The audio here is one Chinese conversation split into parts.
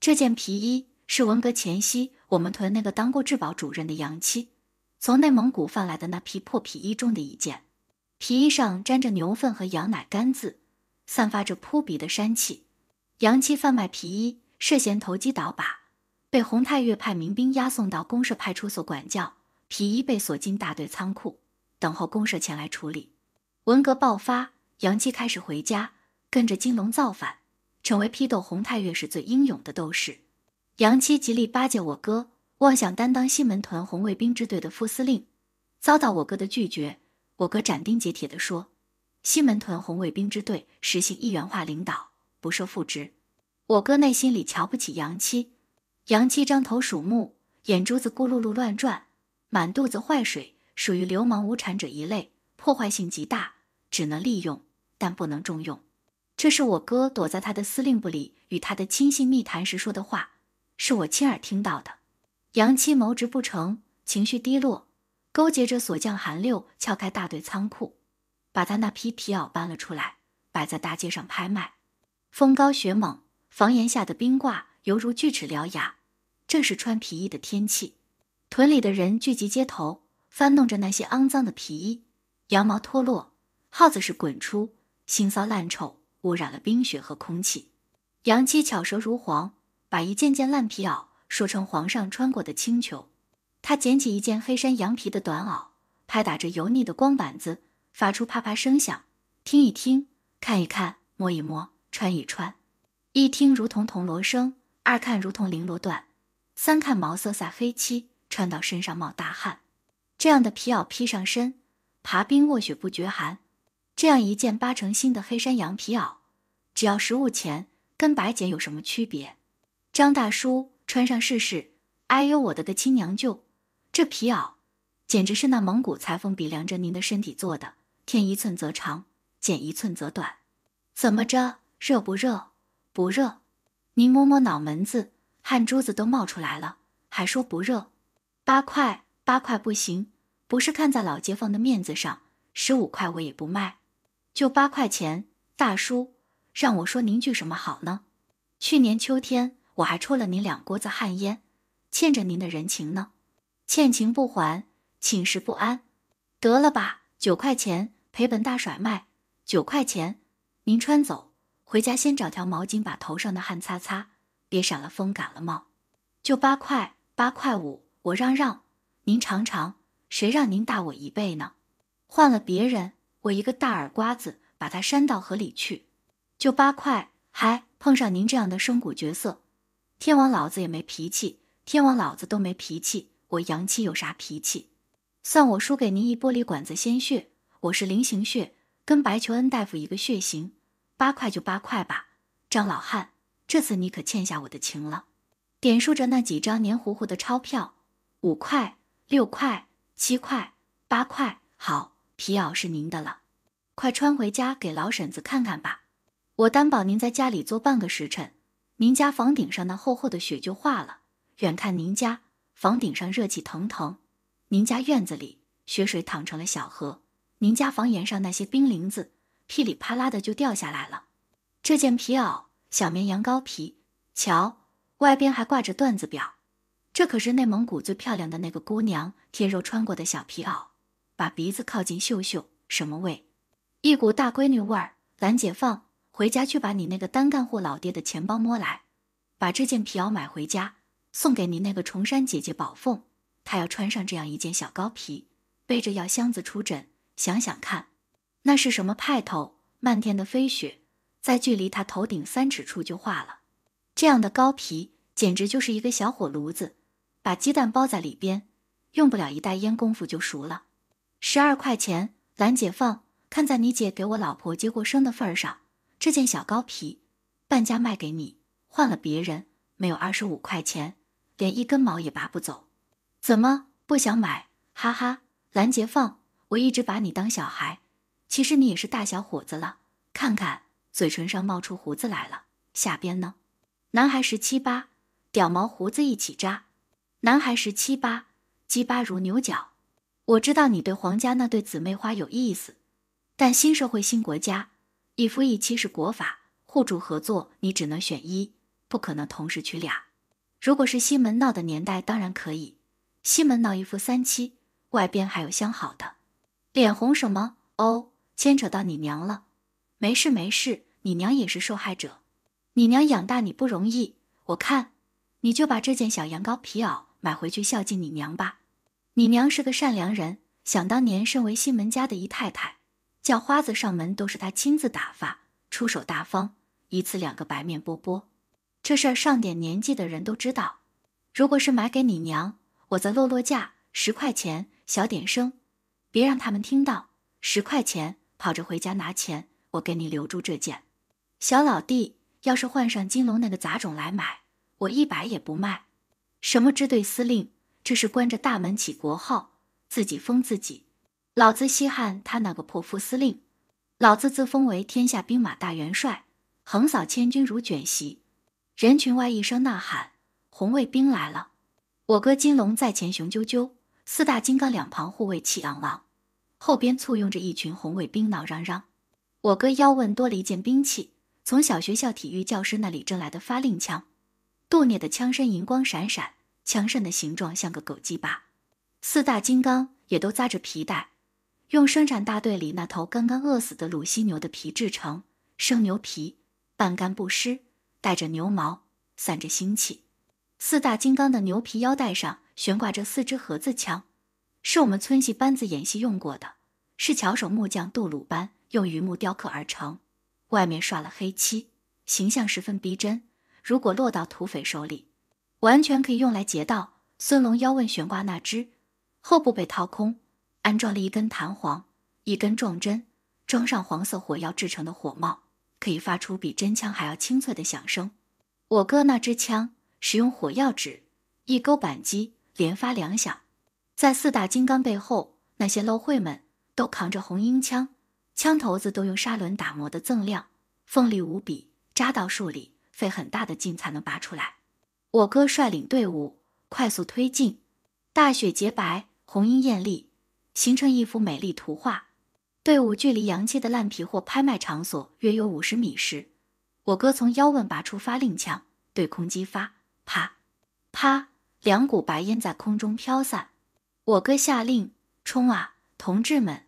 这件皮衣是文革前夕我们屯那个当过质保主任的杨七，从内蒙古贩来的那批破皮衣中的一件。皮衣上沾着牛粪和羊奶干渍，散发着扑鼻的膻气。杨七贩卖皮衣涉嫌投机倒把，被洪太岳派民兵押送到公社派出所管教。皮衣被锁进大队仓库，等候公社前来处理。文革爆发，杨七开始回家，跟着金龙造反。成为批斗红太岳是最英勇的斗士。杨七极力巴结我哥，妄想担当西门团红卫兵支队的副司令，遭到我哥的拒绝。我哥斩钉截铁地说：“西门团红卫兵支队实行一元化领导，不受副职。”我哥内心里瞧不起杨七。杨七獐头鼠目，眼珠子咕噜噜乱转，满肚子坏水，属于流氓无产者一类，破坏性极大，只能利用，但不能重用。这是我哥躲在他的司令部里与他的亲信密谈时说的话，是我亲耳听到的。杨七谋职不成，情绪低落，勾结着锁匠韩六撬开大队仓库，把他那批皮袄搬了出来，摆在大街上拍卖。风高雪猛，房檐下的冰挂犹如锯齿獠牙，正是穿皮衣的天气。屯里的人聚集街头，翻弄着那些肮脏的皮衣，羊毛脱落，耗子屎滚出，腥骚烂臭。污染了冰雪和空气。杨七巧舌如簧，把一件件烂皮袄说成皇上穿过的青裘。他捡起一件黑山羊皮的短袄，拍打着油腻的光板子，发出啪啪声响。听一听，看一看，摸一摸，穿一穿。一听如同铜锣声，二看如同绫罗缎，三看毛色赛黑漆，穿到身上冒大汗。这样的皮袄披上身，爬冰卧雪不觉寒。这样一件八成新的黑山羊皮袄，只要十物钱，跟白捡有什么区别？张大叔穿上试试，哎呦我的个亲娘舅，这皮袄简直是那蒙古裁缝比量着您的身体做的，添一寸则长，减一寸则短。怎么着，热不热？不热。您摸摸脑门子，汗珠子都冒出来了，还说不热？八块八块不行，不是看在老街坊的面子上，十五块我也不卖。就八块钱，大叔，让我说您句什么好呢？去年秋天我还抽了您两锅子旱烟，欠着您的人情呢，欠情不还，寝食不安。得了吧，九块钱赔本大甩卖，九块钱您穿走，回家先找条毛巾把头上的汗擦擦，别闪了风，感了冒。就八块，八块五，我让让，您尝尝，谁让您大我一倍呢？换了别人。我一个大耳刮子把他扇到河里去，就八块，还碰上您这样的生骨角色，天王老子也没脾气，天王老子都没脾气，我杨七有啥脾气？算我输给您一玻璃管子鲜血，我是菱形血，跟白求恩大夫一个血型，八块就八块吧，张老汉，这次你可欠下我的情了。点数着那几张黏糊糊的钞票，五块、六块、七块、八块，好。皮袄是您的了，快穿回家给老婶子看看吧。我担保您在家里坐半个时辰，您家房顶上那厚厚的雪就化了。远看您家房顶上热气腾腾，您家院子里雪水淌成了小河，您家房檐上那些冰凌子噼里啪啦的就掉下来了。这件皮袄小绵羊羔皮，瞧外边还挂着缎子表，这可是内蒙古最漂亮的那个姑娘贴肉穿过的小皮袄。把鼻子靠近嗅嗅，什么味？一股大闺女味儿。兰姐放，回家去把你那个单干户老爹的钱包摸来，把这件皮袄买回家，送给你那个崇山姐姐宝凤，她要穿上这样一件小羔皮，背着药箱子出诊。想想看，那是什么派头？漫天的飞雪，在距离她头顶三尺处就化了。这样的羔皮简直就是一个小火炉子，把鸡蛋包在里边，用不了一袋烟功夫就熟了。十二块钱，兰姐放，看在你姐给我老婆接过生的份上，这件小高皮，半价卖给你。换了别人，没有二十五块钱，连一根毛也拔不走。怎么不想买？哈哈，兰姐放，我一直把你当小孩，其实你也是大小伙子了。看看，嘴唇上冒出胡子来了，下边呢？男孩十七八，屌毛胡子一起扎。男孩十七八，鸡巴如牛角。我知道你对黄家那对姊妹花有意思，但新社会新国家，一夫一妻是国法，互助合作，你只能选一，不可能同时娶俩。如果是西门闹的年代，当然可以。西门闹一夫三妻，外边还有相好的，脸红什么？哦，牵扯到你娘了。没事没事，你娘也是受害者，你娘养大你不容易。我看，你就把这件小羊羔皮袄买回去孝敬你娘吧。你娘是个善良人，想当年身为西门家的姨太太，叫花子上门都是她亲自打发，出手大方，一次两个白面饽饽。这事儿上点年纪的人都知道。如果是买给你娘，我再落落价，十块钱，小点声，别让他们听到。十块钱，跑着回家拿钱，我给你留住这件。小老弟，要是换上金龙那个杂种来买，我一百也不卖。什么支队司令？这是关着大门起国号，自己封自己。老子稀罕他那个破副司令，老子自封为天下兵马大元帅，横扫千军如卷席。人群外一声呐喊：“红卫兵来了！”我哥金龙在前，雄赳赳；四大金刚两旁护卫，气昂昂。后边簇拥着一群红卫兵，闹嚷嚷。我哥腰问多了一件兵器，从小学校体育教师那里挣来的发令枪，镀镍的枪身银光闪闪。墙上的形状像个狗鸡巴，四大金刚也都扎着皮带，用生产大队里那头刚刚饿死的鲁西牛的皮制成，生牛皮半干不湿，带着牛毛，散着腥气。四大金刚的牛皮腰带上悬挂着四支盒子枪，是我们村戏班子演戏用过的，是巧手木匠杜鲁班用榆木雕刻而成，外面刷了黑漆，形象十分逼真。如果落到土匪手里，完全可以用来截道。孙龙腰问悬挂那支，后部被掏空，安装了一根弹簧，一根撞针，装上黄色火药制成的火帽，可以发出比真枪还要清脆的响声。我哥那支枪使用火药纸，一勾扳机，连发两响。在四大金刚背后，那些漏会们都扛着红缨枪，枪头子都用砂轮打磨的锃亮，锋利无比，扎到树里费很大的劲才能拔出来。我哥率领队伍快速推进，大雪洁白，红缨艳丽，形成一幅美丽图画。队伍距离洋气的烂皮货拍卖场所约有五十米时，我哥从腰问拔出发令枪，对空击发，啪啪，两股白烟在空中飘散。我哥下令：“冲啊，同志们！”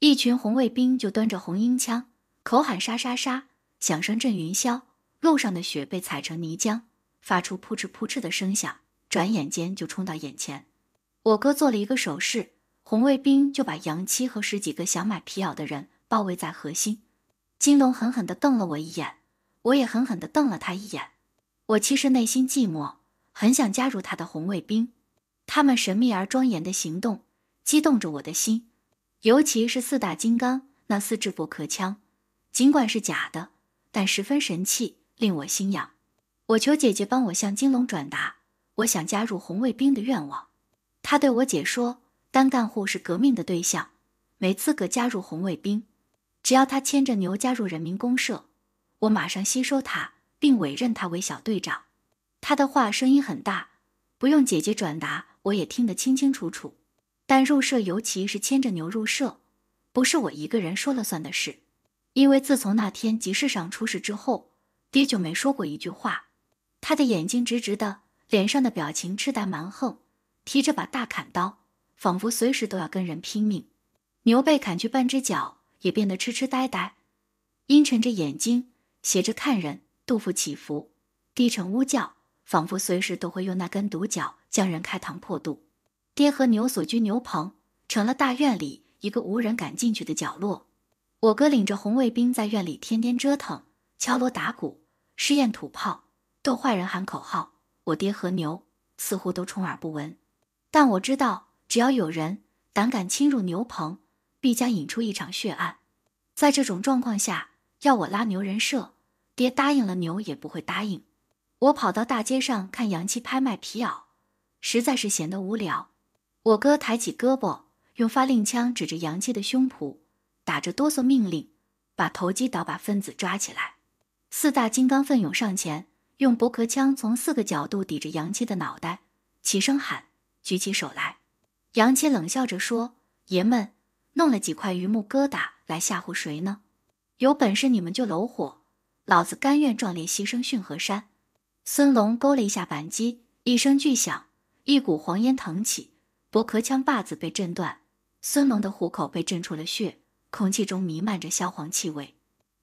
一群红卫兵就端着红缨枪，口喊“杀杀杀”，响声震云霄。路上的雪被踩成泥浆。发出扑哧扑哧的声响，转眼间就冲到眼前。我哥做了一个手势，红卫兵就把杨七和十几个想买皮袄的人包围在核心。金龙狠狠的瞪了我一眼，我也狠狠的瞪了他一眼。我其实内心寂寞，很想加入他的红卫兵。他们神秘而庄严的行动，激动着我的心。尤其是四大金刚那四支驳壳枪，尽管是假的，但十分神气，令我心痒。我求姐姐帮我向金龙转达我想加入红卫兵的愿望。他对我姐说：“单干户是革命的对象，没资格加入红卫兵。只要他牵着牛加入人民公社，我马上吸收他，并委任他为小队长。”他的话声音很大，不用姐姐转达，我也听得清清楚楚。但入社，尤其是牵着牛入社，不是我一个人说了算的事。因为自从那天集市上出事之后，爹就没说过一句话。他的眼睛直直的，脸上的表情痴呆蛮横，提着把大砍刀，仿佛随时都要跟人拼命。牛被砍去半只脚，也变得痴痴呆呆，阴沉着眼睛，斜着看人，肚腹起伏，低沉呜叫，仿佛随时都会用那根独角将人开膛破肚。爹和牛所居牛棚成了大院里一个无人敢进去的角落。我哥领着红卫兵在院里天天折腾，敲锣打鼓，试验土炮。逗坏人喊口号，我爹和牛似乎都充耳不闻，但我知道，只要有人胆敢侵入牛棚，必将引出一场血案。在这种状况下，要我拉牛人设，爹答应了，牛也不会答应。我跑到大街上看洋气拍卖皮袄，实在是闲得无聊。我哥抬起胳膊，用发令枪指着洋气的胸脯，打着哆嗦命令：“把投机倒把分子抓起来！”四大金刚奋勇上前。用驳壳枪从四个角度抵着杨七的脑袋，齐声喊：“举起手来！”杨七冷笑着说：“爷们，弄了几块榆木疙瘩来吓唬谁呢？有本事你们就搂火，老子甘愿壮烈牺牲殉河山！”孙龙勾了一下扳机，一声巨响，一股黄烟腾起，驳壳枪把子被震断，孙龙的虎口被震出了血，空气中弥漫着硝黄气味。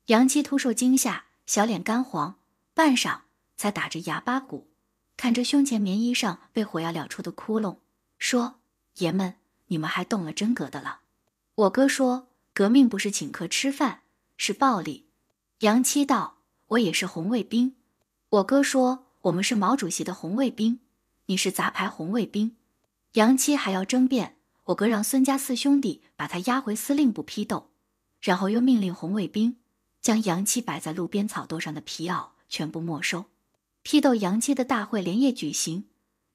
杨七突受惊吓，小脸干黄，半晌。他打着牙巴鼓，看着胸前棉衣上被火药燎出的窟窿，说：“爷们，你们还动了真格的了。”我哥说：“革命不是请客吃饭，是暴力。”杨七道：“我也是红卫兵。”我哥说：“我们是毛主席的红卫兵，你是杂牌红卫兵。”杨七还要争辩，我哥让孙家四兄弟把他押回司令部批斗，然后又命令红卫兵将杨七摆在路边草垛上的皮袄全部没收。批斗洋气的大会连夜举行，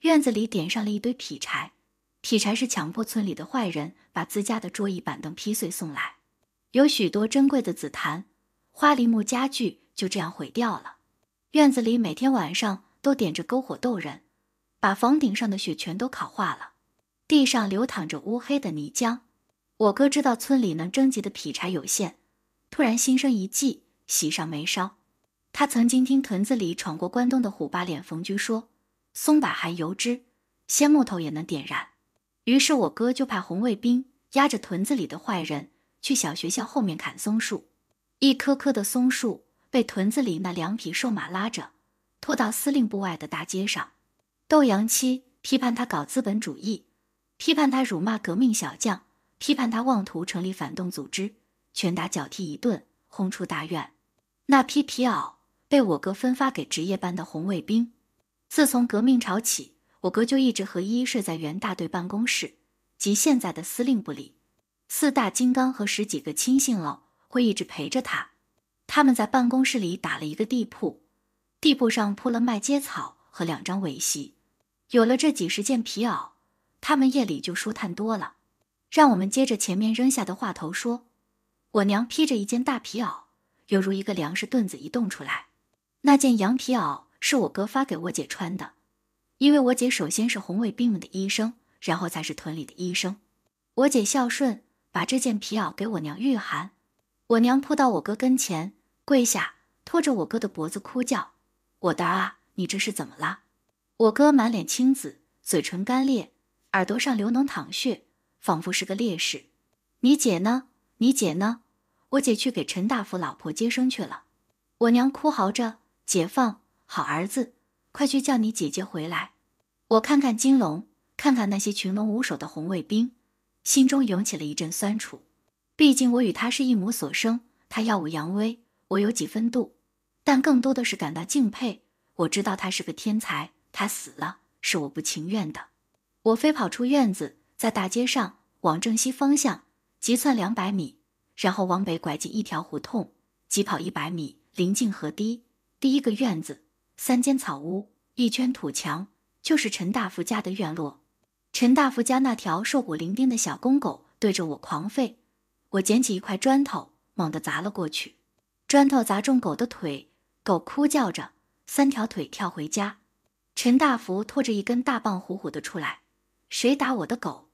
院子里点上了一堆劈柴。劈柴是强迫村里的坏人把自家的桌椅板凳劈碎送来。有许多珍贵的紫檀、花梨木家具就这样毁掉了。院子里每天晚上都点着篝火斗人，把房顶上的雪全都烤化了，地上流淌着乌黑的泥浆。我哥知道村里能征集的劈柴有限，突然心生一计，喜上眉梢。他曾经听屯子里闯过关东的虎八脸冯军说，松柏含油脂，鲜木头也能点燃。于是我哥就派红卫兵压着屯子里的坏人去小学校后面砍松树，一棵棵的松树被屯子里那两匹瘦马拉着拖到司令部外的大街上。豆杨七批判他搞资本主义，批判他辱骂革命小将，批判他妄图成立反动组织，拳打脚踢一顿，轰出大院。那批皮袄。被我哥分发给值夜班的红卫兵。自从革命潮起，我哥就一直和依睡在原大队办公室，即现在的司令部里。四大金刚和十几个亲信佬会一直陪着他。他们在办公室里打了一个地铺，地铺上铺了麦秸草和两张苇席。有了这几十件皮袄，他们夜里就舒坦多了。让我们接着前面扔下的话头说：，我娘披着一件大皮袄，犹如一个粮食盾子一动出来。那件羊皮袄是我哥发给我姐穿的，因为我姐首先是红卫兵们的医生，然后才是屯里的医生。我姐孝顺，把这件皮袄给我娘御寒。我娘扑到我哥跟前，跪下，拖着我哥的脖子哭叫：“我的啊，你这是怎么了？”我哥满脸青紫，嘴唇干裂，耳朵上流脓淌血，仿佛是个烈士。你姐呢？你姐呢？我姐去给陈大福老婆接生去了。我娘哭嚎着。解放好儿子，快去叫你姐姐回来！我看看金龙，看看那些群龙无首的红卫兵，心中涌起了一阵酸楚。毕竟我与他是一母所生，他耀武扬威，我有几分妒，但更多的是感到敬佩。我知道他是个天才，他死了是我不情愿的。我飞跑出院子，在大街上往正西方向急窜两百米，然后往北拐进一条胡同，疾跑一百米，临近河堤。第一个院子，三间草屋，一圈土墙，就是陈大福家的院落。陈大福家那条瘦骨伶仃的小公狗对着我狂吠，我捡起一块砖头，猛地砸了过去。砖头砸中狗的腿，狗哭叫着，三条腿跳回家。陈大福拖着一根大棒虎虎的出来：“谁打我的狗？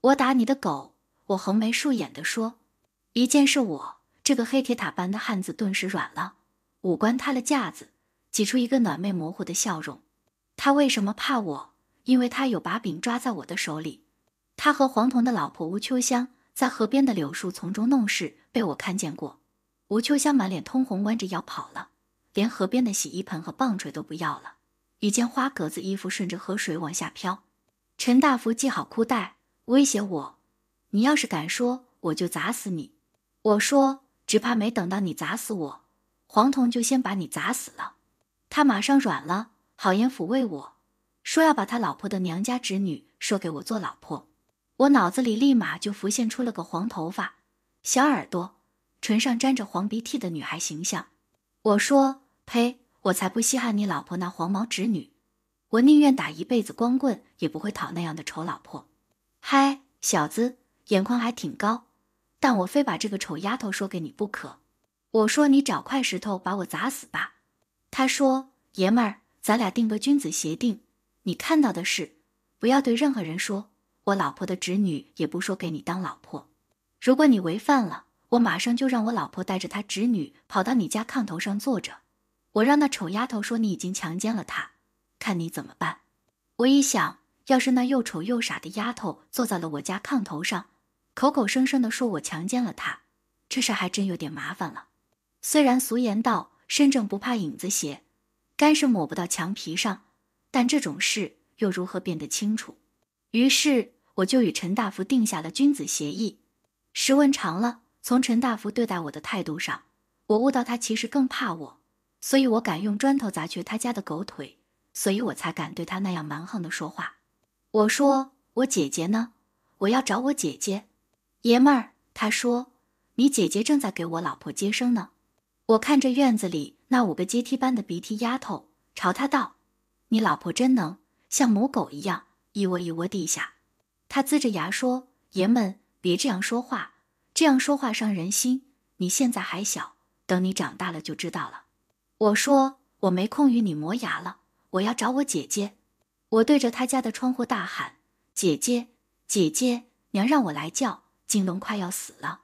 我打你的狗！”我横眉竖眼的说：“一见是我，这个黑铁塔般的汉子顿时软了。”五官塌了架子，挤出一个暖昧模糊的笑容。他为什么怕我？因为他有把柄抓在我的手里。他和黄铜的老婆吴秋香在河边的柳树丛中弄事，被我看见过。吴秋香满脸通红，弯着腰跑了，连河边的洗衣盆和棒槌都不要了，一件花格子衣服顺着河水往下飘。陈大福系好裤带，威胁我：“你要是敢说，我就砸死你。”我说：“只怕没等到你砸死我。”黄铜就先把你砸死了，他马上软了，好言抚慰我说要把他老婆的娘家侄女说给我做老婆。我脑子里立马就浮现出了个黄头发、小耳朵、唇上沾着黄鼻涕的女孩形象。我说：“呸！我才不稀罕你老婆那黄毛侄女，我宁愿打一辈子光棍，也不会讨那样的丑老婆。”嗨，小子，眼眶还挺高，但我非把这个丑丫头说给你不可。我说：“你找块石头把我砸死吧。”他说：“爷们儿，咱俩定个君子协定，你看到的事不要对任何人说。我老婆的侄女也不说给你当老婆。如果你违犯了，我马上就让我老婆带着她侄女跑到你家炕头上坐着。我让那丑丫头说你已经强奸了她，看你怎么办。”我一想，要是那又丑又傻的丫头坐在了我家炕头上，口口声声的说我强奸了她，这事还真有点麻烦了。虽然俗言道“身正不怕影子斜”，干是抹不到墙皮上，但这种事又如何变得清楚？于是我就与陈大福定下了君子协议。时问长了，从陈大福对待我的态度上，我悟到他其实更怕我，所以我敢用砖头砸瘸他家的狗腿，所以我才敢对他那样蛮横的说话。我说：“我姐姐呢？我要找我姐姐。”爷们儿，他说：“你姐姐正在给我老婆接生呢。”我看着院子里那五个阶梯般的鼻涕丫头，朝她道：“你老婆真能，像母狗一样，一窝一窝地下。”她呲着牙说：“爷们，别这样说话，这样说话伤人心。你现在还小，等你长大了就知道了。”我说：“我没空与你磨牙了，我要找我姐姐。”我对着他家的窗户大喊：“姐姐，姐姐，娘让我来叫金龙，快要死了。”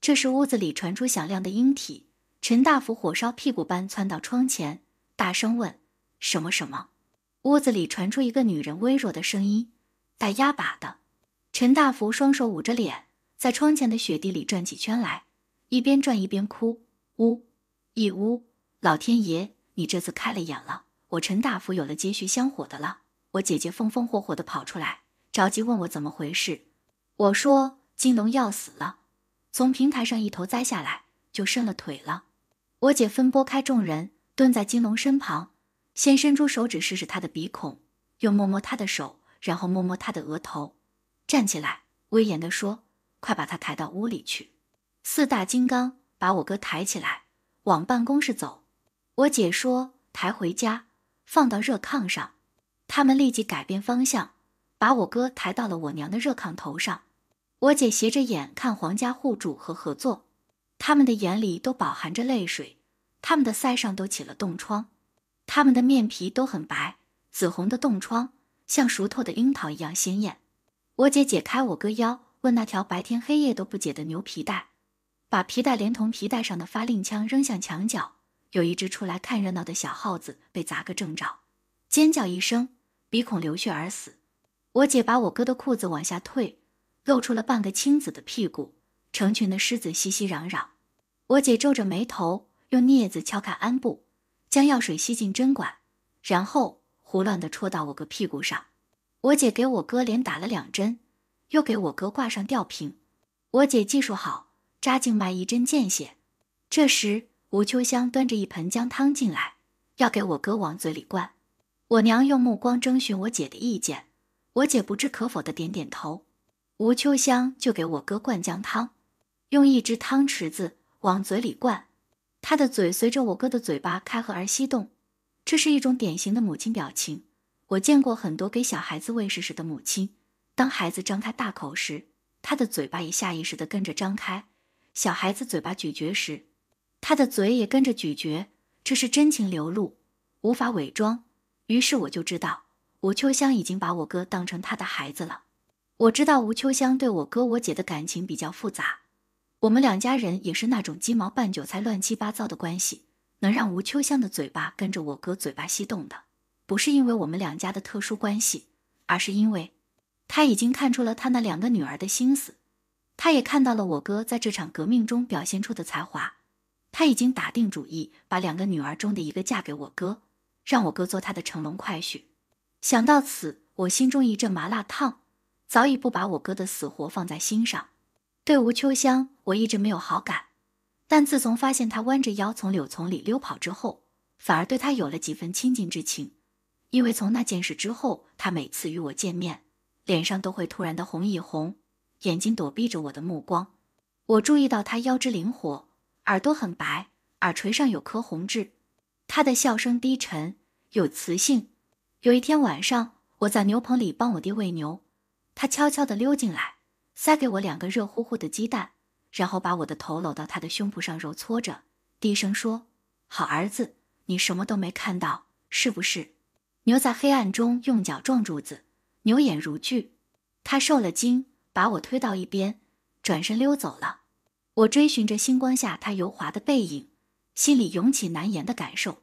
这时屋子里传出响亮的音体。陈大福火烧屁股般窜到窗前，大声问：“什么什么？”屋子里传出一个女人微弱的声音：“带压把的。”陈大福双手捂着脸，在窗前的雪地里转起圈来，一边转一边哭：“呜一呜，老天爷，你这次开了眼了，我陈大福有了接续香火的了。”我姐姐风风火火的跑出来，着急问我怎么回事。我说：“金龙要死了，从平台上一头栽下来，就伸了腿了。”我姐分拨开众人，蹲在金龙身旁，先伸出手指试试他的鼻孔，又摸摸他的手，然后摸摸他的额头，站起来，威严地说：“快把他抬到屋里去。”四大金刚把我哥抬起来，往办公室走。我姐说：“抬回家，放到热炕上。”他们立即改变方向，把我哥抬到了我娘的热炕头上。我姐斜着眼看皇家户主和合作。他们的眼里都饱含着泪水，他们的腮上都起了冻疮，他们的面皮都很白，紫红的冻疮像熟透的樱桃一样鲜艳。我姐解开我哥腰，问那条白天黑夜都不解的牛皮带，把皮带连同皮带上的发令枪扔向墙角，有一只出来看热闹的小耗子被砸个正着，尖叫一声，鼻孔流血而死。我姐把我哥的裤子往下退，露出了半个青紫的屁股，成群的狮子熙熙攘攘。我姐皱着眉头，用镊子撬开安布，将药水吸进针管，然后胡乱的戳到我哥屁股上。我姐给我哥连打了两针，又给我哥挂上吊瓶。我姐技术好，扎静脉一针见血。这时，吴秋香端着一盆姜汤进来，要给我哥往嘴里灌。我娘用目光征询我姐的意见，我姐不置可否的点点头。吴秋香就给我哥灌姜汤，用一只汤匙子。往嘴里灌，他的嘴随着我哥的嘴巴开合而吸动，这是一种典型的母亲表情。我见过很多给小孩子喂食时的母亲，当孩子张开大口时，他的嘴巴也下意识的跟着张开；小孩子嘴巴咀嚼时，他的嘴也跟着咀嚼。这是真情流露，无法伪装。于是我就知道，吴秋香已经把我哥当成她的孩子了。我知道吴秋香对我哥我姐的感情比较复杂。我们两家人也是那种鸡毛拌韭菜、乱七八糟的关系，能让吴秋香的嘴巴跟着我哥嘴巴翕动的，不是因为我们两家的特殊关系，而是因为，他已经看出了他那两个女儿的心思，他也看到了我哥在这场革命中表现出的才华，他已经打定主意把两个女儿中的一个嫁给我哥，让我哥做他的乘龙快婿。想到此，我心中一阵麻辣烫，早已不把我哥的死活放在心上，对吴秋香。我一直没有好感，但自从发现他弯着腰从柳丛里溜跑之后，反而对他有了几分亲近之情。因为从那件事之后，他每次与我见面，脸上都会突然的红一红，眼睛躲避着我的目光。我注意到他腰肢灵活，耳朵很白，耳垂上有颗红痣。他的笑声低沉，有磁性。有一天晚上，我在牛棚里帮我爹喂牛，他悄悄地溜进来，塞给我两个热乎乎的鸡蛋。然后把我的头搂到他的胸脯上揉搓着，低声说：“好儿子，你什么都没看到，是不是？”牛在黑暗中用脚撞柱子，牛眼如炬，他受了惊，把我推到一边，转身溜走了。我追寻着星光下他油滑的背影，心里涌起难言的感受。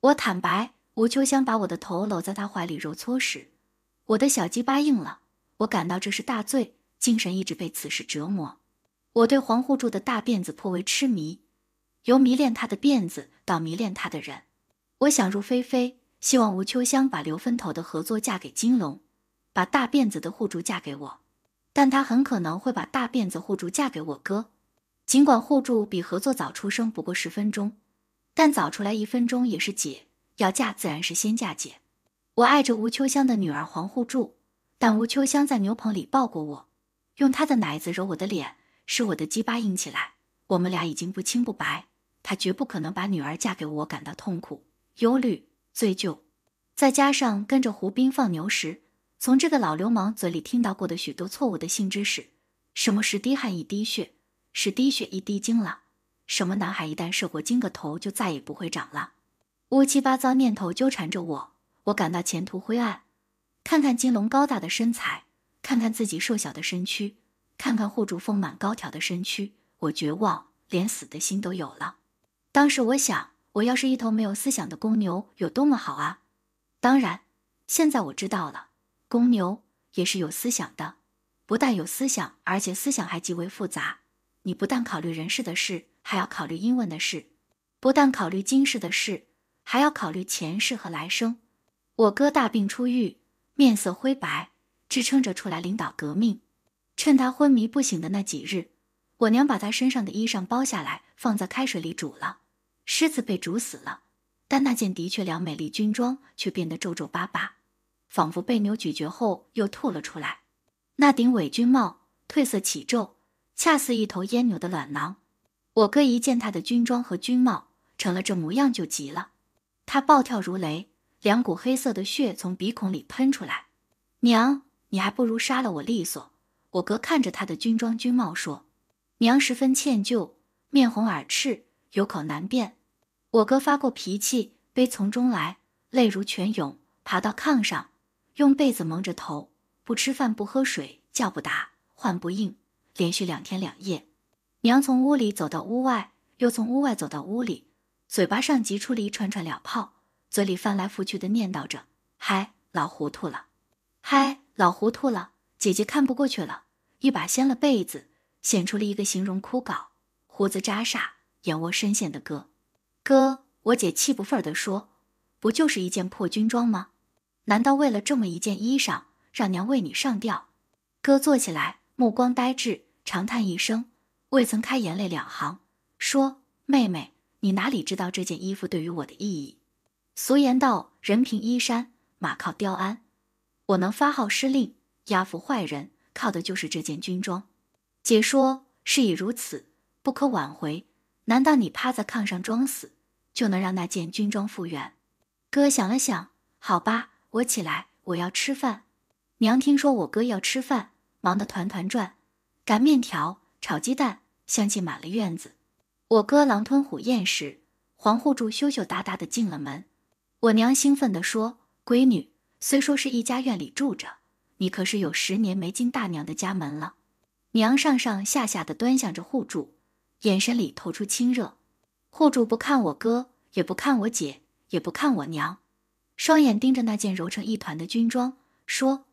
我坦白，吴秋香把我的头搂在他怀里揉搓时，我的小鸡巴硬了。我感到这是大罪，精神一直被此事折磨。我对黄互助的大辫子颇为痴迷，由迷恋他的辫子到迷恋他的人，我想入非非，希望吴秋香把刘分头的合作嫁给金龙，把大辫子的互助嫁给我，但她很可能会把大辫子互助嫁给我哥。尽管互助比合作早出生不过十分钟，但早出来一分钟也是姐，要嫁自然是先嫁姐。我爱着吴秋香的女儿黄互助，但吴秋香在牛棚里抱过我，用她的奶子揉我的脸。是我的鸡巴硬起来，我们俩已经不清不白，他绝不可能把女儿嫁给我。感到痛苦、忧虑、罪疚，再加上跟着胡斌放牛时，从这个老流氓嘴里听到过的许多错误的性知识，什么是滴汗一滴血，是滴血一滴精了？什么男孩一旦射过精，个头就再也不会长了？乌七八糟念头纠缠着我，我感到前途灰暗。看看金龙高大的身材，看看自己瘦小的身躯。看看护主丰满高挑的身躯，我绝望，连死的心都有了。当时我想，我要是一头没有思想的公牛，有多么好啊！当然，现在我知道了，公牛也是有思想的，不但有思想，而且思想还极为复杂。你不但考虑人世的事，还要考虑英文的事；不但考虑今世的事，还要考虑前世和来生。我哥大病初愈，面色灰白，支撑着出来领导革命。趁他昏迷不醒的那几日，我娘把他身上的衣裳剥下来，放在开水里煮了。虱子被煮死了，但那件的确良美丽军装却变得皱皱巴巴，仿佛被牛咀嚼后又吐了出来。那顶伪军帽褪色起皱，恰似一头阉牛的卵囊。我哥一见他的军装和军帽成了这模样就急了，他暴跳如雷，两股黑色的血从鼻孔里喷出来。娘，你还不如杀了我利索。我哥看着他的军装军帽说：“娘十分歉疚，面红耳赤，有口难辩。”我哥发过脾气，悲从中来，泪如泉涌，爬到炕上，用被子蒙着头，不吃饭，不喝水，叫不答，唤不应，连续两天两夜。娘从屋里走到屋外，又从屋外走到屋里，嘴巴上急出了一串串两泡，嘴里翻来覆去的念叨着：“嗨，老糊涂了，嗨，老糊涂了。”姐姐看不过去了，一把掀了被子，显出了一个形容枯槁、胡子扎煞、眼窝深陷的哥。哥，我姐气不忿地说：“不就是一件破军装吗？难道为了这么一件衣裳，让娘为你上吊？”哥坐起来，目光呆滞，长叹一声，未曾开言，泪两行。说：“妹妹，你哪里知道这件衣服对于我的意义？俗言道，人凭衣衫，马靠雕鞍。我能发号施令。”压服坏人靠的就是这件军装。解说事已如此，不可挽回。难道你趴在炕上装死，就能让那件军装复原？哥想了想，好吧，我起来，我要吃饭。娘听说我哥要吃饭，忙得团团转，擀面条、炒鸡蛋，香气满了院子。我哥狼吞虎咽时，黄户主羞羞答答的进了门。我娘兴奋地说：“闺女，虽说是一家院里住着。”你可是有十年没进大娘的家门了，娘上上下下的端详着护柱，眼神里透出亲热。护柱不看我哥，也不看我姐，也不看我娘，双眼盯着那件揉成一团的军装，说：“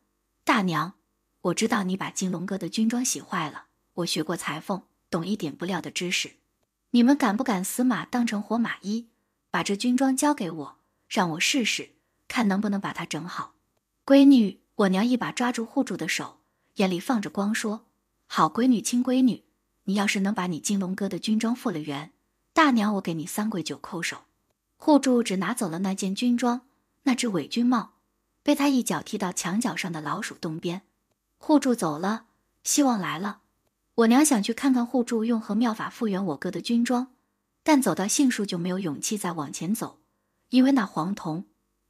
大娘，我知道你把金龙哥的军装洗坏了。我学过裁缝，懂一点布料的知识。你们敢不敢死马当成活马医，把这军装交给我，让我试试看能不能把它整好？闺女。”我娘一把抓住互助的手，眼里放着光，说：“好闺女，亲闺女，你要是能把你金龙哥的军装复了原，大娘我给你三跪九叩首。”互助只拿走了那件军装，那只伪军帽，被他一脚踢到墙角上的老鼠洞边。互助走了，希望来了。我娘想去看看互助用何妙法复原我哥的军装，但走到杏树就没有勇气再往前走，因为那黄铜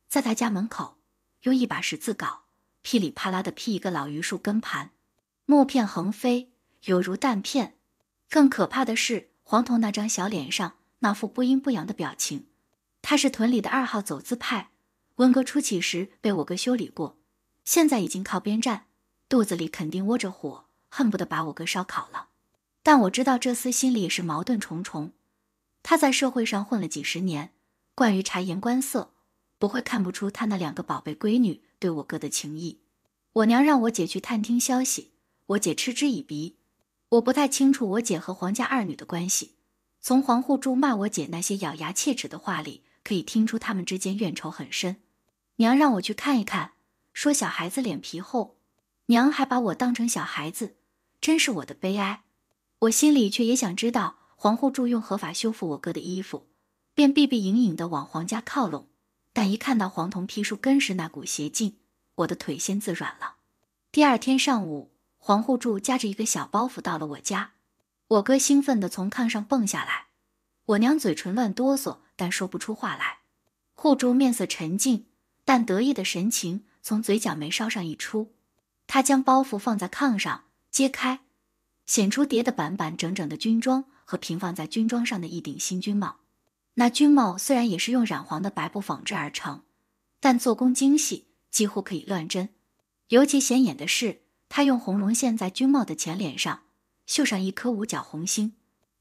在他家门口，用一把十字镐。噼里啪啦的劈一个老榆树根盘，木片横飞，犹如弹片。更可怕的是黄铜那张小脸上那副不阴不阳的表情。他是屯里的二号走资派，文革初期时被我哥修理过，现在已经靠边站，肚子里肯定窝着火，恨不得把我哥烧烤了。但我知道这厮心里也是矛盾重重。他在社会上混了几十年，惯于察言观色。不会看不出他那两个宝贝闺女对我哥的情谊。我娘让我姐去探听消息，我姐嗤之以鼻。我不太清楚我姐和黄家二女的关系，从黄互柱骂我姐那些咬牙切齿的话里，可以听出他们之间怨仇很深。娘让我去看一看，说小孩子脸皮厚，娘还把我当成小孩子，真是我的悲哀。我心里却也想知道黄互柱用合法修复我哥的衣服，便避避隐隐地往黄家靠拢。但一看到黄铜劈树根时那股邪劲，我的腿先自软了。第二天上午，黄互助夹着一个小包袱到了我家，我哥兴奋的从炕上蹦下来，我娘嘴唇乱哆嗦，但说不出话来。护柱面色沉静，但得意的神情从嘴角眉梢上溢出。他将包袱放在炕上，揭开，显出叠的板板整整的军装和平放在军装上的一顶新军帽。那军帽虽然也是用染黄的白布纺织而成，但做工精细，几乎可以乱真。尤其显眼的是，他用红绒线在军帽的前脸上绣上一颗五角红星。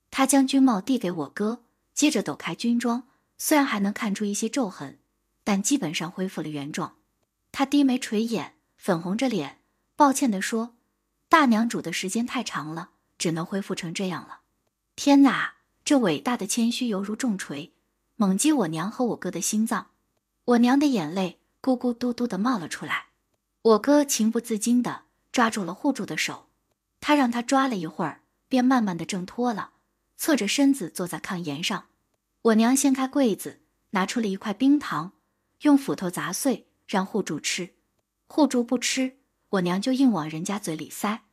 他将军帽递给我哥，接着抖开军装，虽然还能看出一些皱痕，但基本上恢复了原状。他低眉垂眼，粉红着脸，抱歉地说：“大娘煮的时间太长了，只能恢复成这样了。”天哪！这伟大的谦虚犹如重锤，猛击我娘和我哥的心脏。我娘的眼泪咕咕嘟嘟的冒了出来，我哥情不自禁的抓住了护住的手，他让他抓了一会儿，便慢慢的挣脱了，侧着身子坐在炕沿上。我娘掀开柜子，拿出了一块冰糖，用斧头砸碎，让护住吃。护住不吃，我娘就硬往人家嘴里塞。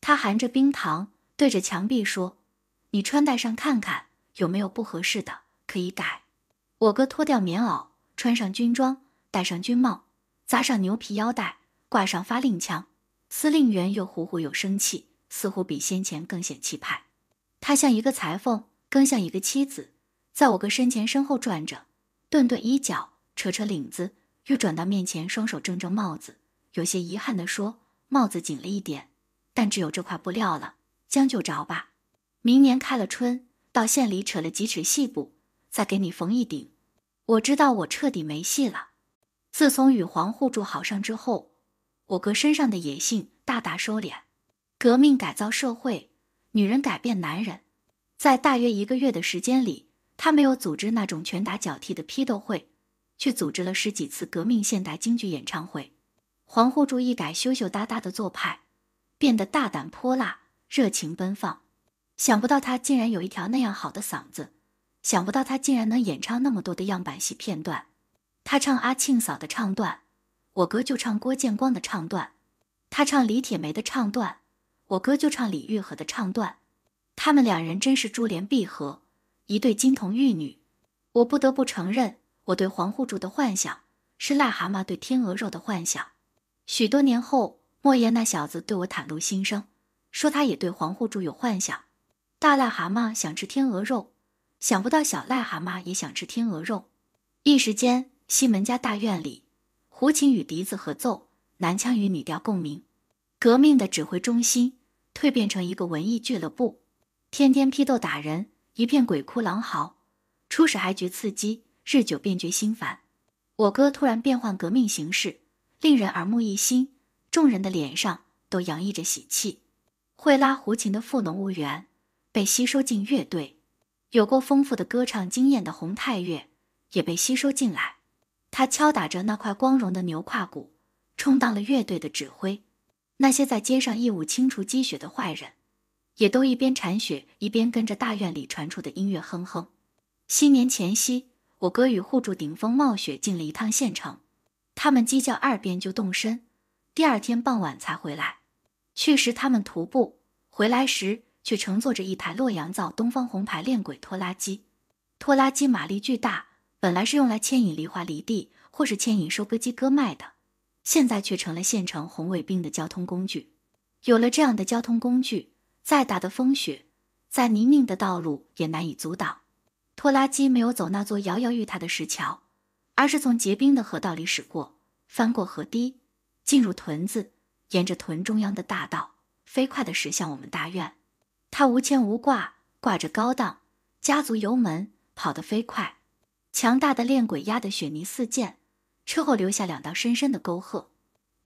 她含着冰糖，对着墙壁说。你穿戴上看看有没有不合适的，可以改。我哥脱掉棉袄，穿上军装，戴上军帽，扎上牛皮腰带，挂上发令枪。司令员又虎虎又生气，似乎比先前更显气派。他像一个裁缝，更像一个妻子，在我哥身前身后转着，顿顿衣角，扯扯领子，又转到面前，双手正正帽子，有些遗憾的说：“帽子紧了一点，但只有这块布料了，将就着吧。”明年开了春，到县里扯了几尺细布，再给你缝一顶。我知道我彻底没戏了。自从与黄互助好上之后，我哥身上的野性大大收敛。革命改造社会，女人改变男人。在大约一个月的时间里，他没有组织那种拳打脚踢的批斗会，却组织了十几次革命现代京剧演唱会。黄互助一改羞羞答答的做派，变得大胆泼辣，热情奔放。想不到他竟然有一条那样好的嗓子，想不到他竟然能演唱那么多的样板戏片段。他唱阿庆嫂的唱段，我哥就唱郭建光的唱段；他唱李铁梅的唱段，我哥就唱李玉和的唱段。他们两人真是珠联璧合，一对金童玉女。我不得不承认，我对黄户主的幻想是癞蛤蟆对天鹅肉的幻想。许多年后，莫言那小子对我袒露心声，说他也对黄户主有幻想。大癞蛤蟆想吃天鹅肉，想不到小癞蛤蟆也想吃天鹅肉。一时间，西门家大院里，胡琴与笛子合奏，男腔与女调共鸣，革命的指挥中心蜕变成一个文艺俱乐部，天天批斗打人，一片鬼哭狼嚎。初始还觉刺激，日久便觉心烦。我哥突然变换革命形式，令人耳目一新，众人的脸上都洋溢着喜气。会拉胡琴的富农务员。被吸收进乐队，有过丰富的歌唱经验的洪太岳也被吸收进来。他敲打着那块光荣的牛胯骨，充当了乐队的指挥。那些在街上义务清除积雪的坏人，也都一边铲雪一边跟着大院里传出的音乐哼哼。新年前夕，我哥与互助顶峰冒雪进了一趟县城。他们鸡叫二遍就动身，第二天傍晚才回来。去时他们徒步，回来时。却乘坐着一台洛阳造东方红牌链轨拖拉机，拖拉机马力巨大，本来是用来牵引梨花犁地或是牵引收割机割麦的，现在却成了县城红卫兵的交通工具。有了这样的交通工具，再大的风雪，在泥泞的道路也难以阻挡。拖拉机没有走那座摇摇欲塌的石桥，而是从结冰的河道里驶过，翻过河堤，进入屯子，沿着屯中央的大道，飞快地驶向我们大院。他无牵无挂，挂着高档，加足油门，跑得飞快。强大的链轨压得雪泥四溅，车后留下两道深深的沟壑。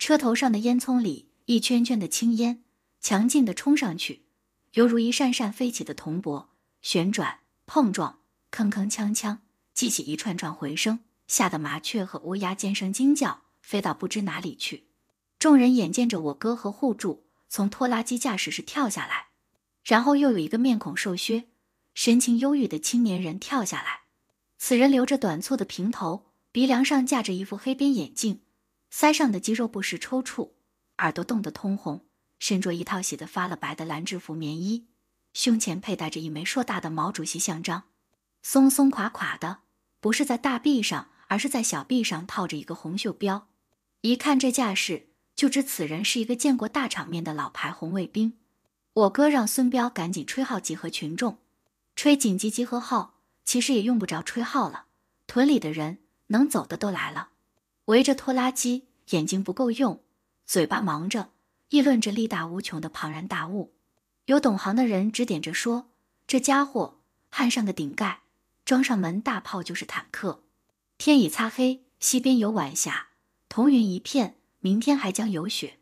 车头上的烟囱里，一圈圈的青烟强劲的冲上去，犹如一扇扇飞起的铜箔，旋转碰撞，铿铿锵锵，激起一串串回声，吓得麻雀和乌鸦尖声惊叫，飞到不知哪里去。众人眼见着我哥和护助从拖拉机驾驶室跳下来。然后又有一个面孔瘦削、神情忧郁的青年人跳下来。此人留着短促的平头，鼻梁上架着一副黑边眼镜，腮上的肌肉不时抽搐，耳朵冻得通红，身着一套洗得发了白的蓝制服棉衣，胸前佩戴着一枚硕大的毛主席像章，松松垮垮的，不是在大臂上，而是在小臂上套着一个红袖标。一看这架势，就知此人是一个见过大场面的老牌红卫兵。我哥让孙彪赶紧吹号集合群众，吹紧急集合号。其实也用不着吹号了，屯里的人能走的都来了，围着拖拉机，眼睛不够用，嘴巴忙着议论着力大无穷的庞然大物。有懂行的人指点着说：“这家伙焊上的顶盖，装上门大炮就是坦克。”天已擦黑，西边有晚霞，彤云一片，明天还将有雪。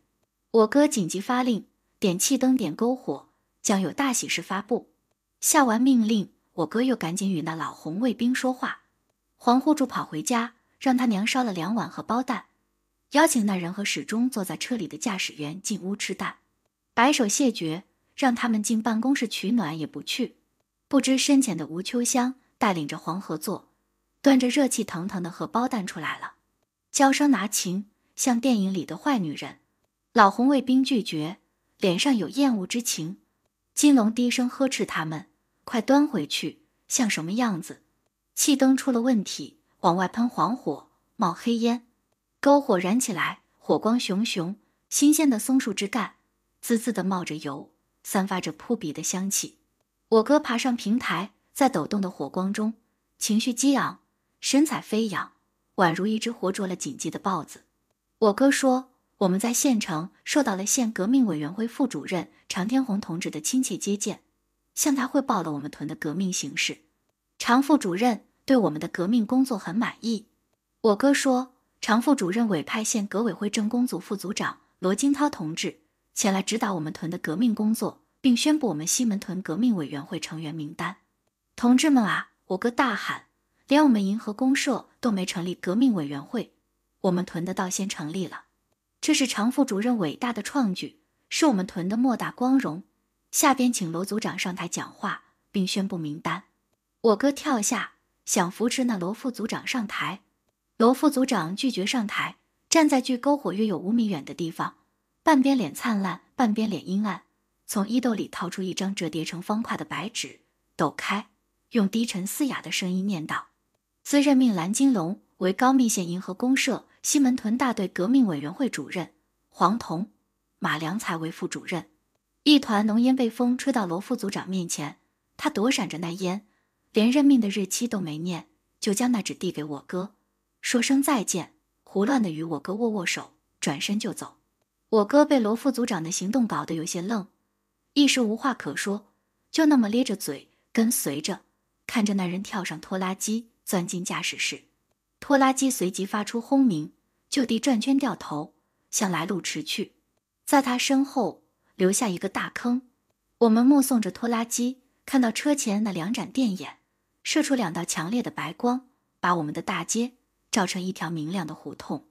我哥紧急发令。点气灯，点篝火，将有大喜事发布。下完命令，我哥又赶紧与那老红卫兵说话。黄户主跑回家，让他娘烧了两碗荷包蛋，邀请那人和始终坐在车里的驾驶员进屋吃蛋。摆手谢绝，让他们进办公室取暖也不去。不知深浅的吴秋香带领着黄河坐，端着热气腾腾的荷包蛋出来了，娇声拿琴，像电影里的坏女人。老红卫兵拒绝。脸上有厌恶之情，金龙低声呵斥他们：“快端回去，像什么样子？”气灯出了问题，往外喷黄火，冒黑烟。篝火燃起来，火光熊熊，新鲜的松树枝干滋滋的冒着油，散发着扑鼻的香气。我哥爬上平台，在抖动的火光中，情绪激昂，神采飞扬，宛如一只活捉了锦鸡的豹子。我哥说。我们在县城受到了县革命委员会副主任常天红同志的亲切接见，向他汇报了我们屯的革命形势。常副主任对我们的革命工作很满意。我哥说，常副主任委派县革委会政工组副组长罗金涛同志前来指导我们屯的革命工作，并宣布我们西门屯革命委员会成员名单。同志们啊！我哥大喊，连我们银河公社都没成立革命委员会，我们屯的倒先成立了。这是常副主任伟大的创举，是我们屯的莫大光荣。下边请罗组长上台讲话，并宣布名单。我哥跳下，想扶持那罗副组长上台，罗副组长拒绝上台，站在距篝火约有五米远的地方，半边脸灿烂，半边脸阴暗，从衣兜里掏出一张折叠成方块的白纸，抖开，用低沉嘶哑的声音念道：“兹任命蓝金龙为高密县银河公社。”西门屯大队革命委员会主任黄铜、马良才为副主任。一团浓烟被风吹到罗副组长面前，他躲闪着那烟，连任命的日期都没念，就将那纸递给我哥，说声再见，胡乱的与我哥握握手，转身就走。我哥被罗副组长的行动搞得有些愣，一时无话可说，就那么咧着嘴跟随着，看着那人跳上拖拉机，钻进驾驶室。拖拉机随即发出轰鸣，就地转圈掉头，向来路驰去，在他身后留下一个大坑。我们目送着拖拉机，看到车前那两盏电眼射出两道强烈的白光，把我们的大街照成一条明亮的胡同。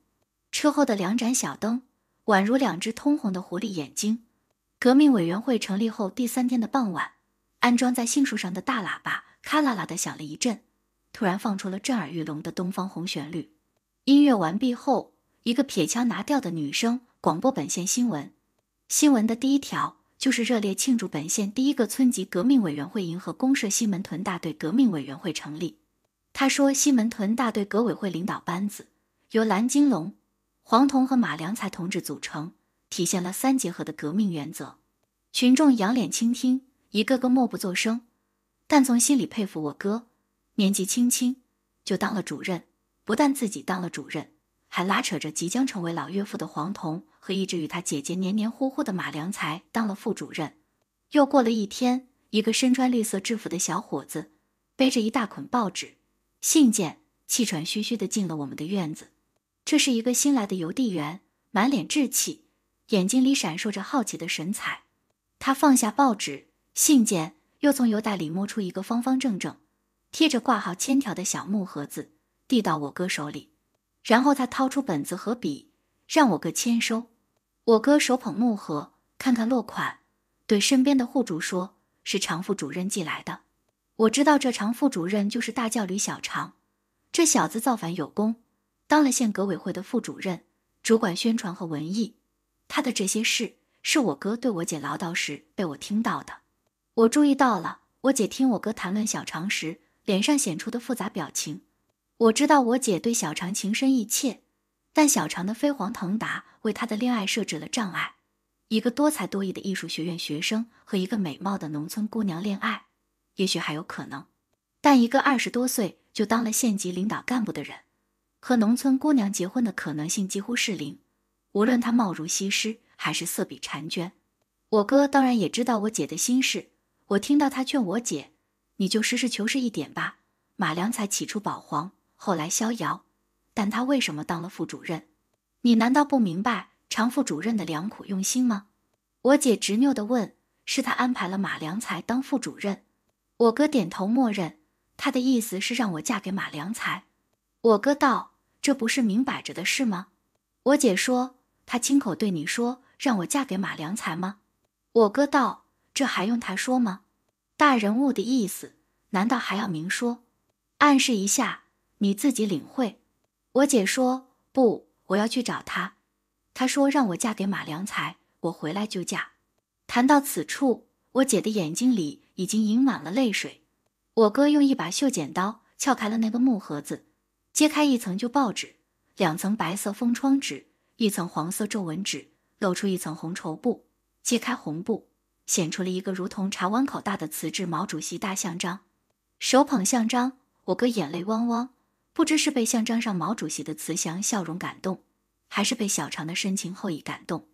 车后的两盏小灯，宛如两只通红的狐狸眼睛。革命委员会成立后第三天的傍晚，安装在杏树上的大喇叭咔啦啦的响了一阵。突然放出了震耳欲聋的《东方红》旋律。音乐完毕后，一个撇腔拿调的女声广播本县新闻。新闻的第一条就是热烈庆祝本县第一个村级革命委员会迎合公社西门屯大队革命委员会成立。他说：“西门屯大队革委会领导班子由蓝金龙、黄铜和马良才同志组成，体现了三结合的革命原则。”群众仰脸倾听，一个个默不作声，但从心里佩服我哥。年纪轻轻就当了主任，不但自己当了主任，还拉扯着即将成为老岳父的黄童和一直与他姐姐黏黏糊糊的马良才当了副主任。又过了一天，一个身穿绿色制服的小伙子，背着一大捆报纸、信件，气喘吁吁地进了我们的院子。这是一个新来的邮递员，满脸稚气，眼睛里闪烁着好奇的神采。他放下报纸、信件，又从邮袋里摸出一个方方正正。贴着挂号签条的小木盒子递到我哥手里，然后他掏出本子和笔，让我哥签收。我哥手捧木盒，看看落款，对身边的户主说：“是常副主任寄来的。”我知道这常副主任就是大教旅小常，这小子造反有功，当了县革委会的副主任，主管宣传和文艺。他的这些事是我哥对我姐唠叨时被我听到的。我注意到了，我姐听我哥谈论小常时。脸上显出的复杂表情，我知道我姐对小常情深意切，但小常的飞黄腾达为她的恋爱设置了障碍。一个多才多艺的艺术学院学生和一个美貌的农村姑娘恋爱，也许还有可能，但一个二十多岁就当了县级领导干部的人，和农村姑娘结婚的可能性几乎是零。无论他貌如西施还是色比婵娟，我哥当然也知道我姐的心事。我听到他劝我姐。你就实事求是一点吧。马良才起初保皇，后来逍遥，但他为什么当了副主任？你难道不明白常副主任的良苦用心吗？我姐执拗的问：“是他安排了马良才当副主任？”我哥点头默认，他的意思是让我嫁给马良才。我哥道：“这不是明摆着的事吗？”我姐说：“他亲口对你说让我嫁给马良才吗？”我哥道：“这还用他说吗？”大人物的意思，难道还要明说，暗示一下你自己领会？我姐说不，我要去找他。他说让我嫁给马良才，我回来就嫁。谈到此处，我姐的眼睛里已经盈满了泪水。我哥用一把绣剪刀撬开了那个木盒子，揭开一层旧报纸，两层白色封窗纸，一层黄色皱纹纸，露出一层红绸布，揭开红布。显出了一个如同茶碗口大的瓷质毛主席大像章，手捧像章，我哥眼泪汪汪，不知是被像章上毛主席的慈祥笑容感动，还是被小常的深情厚谊感动。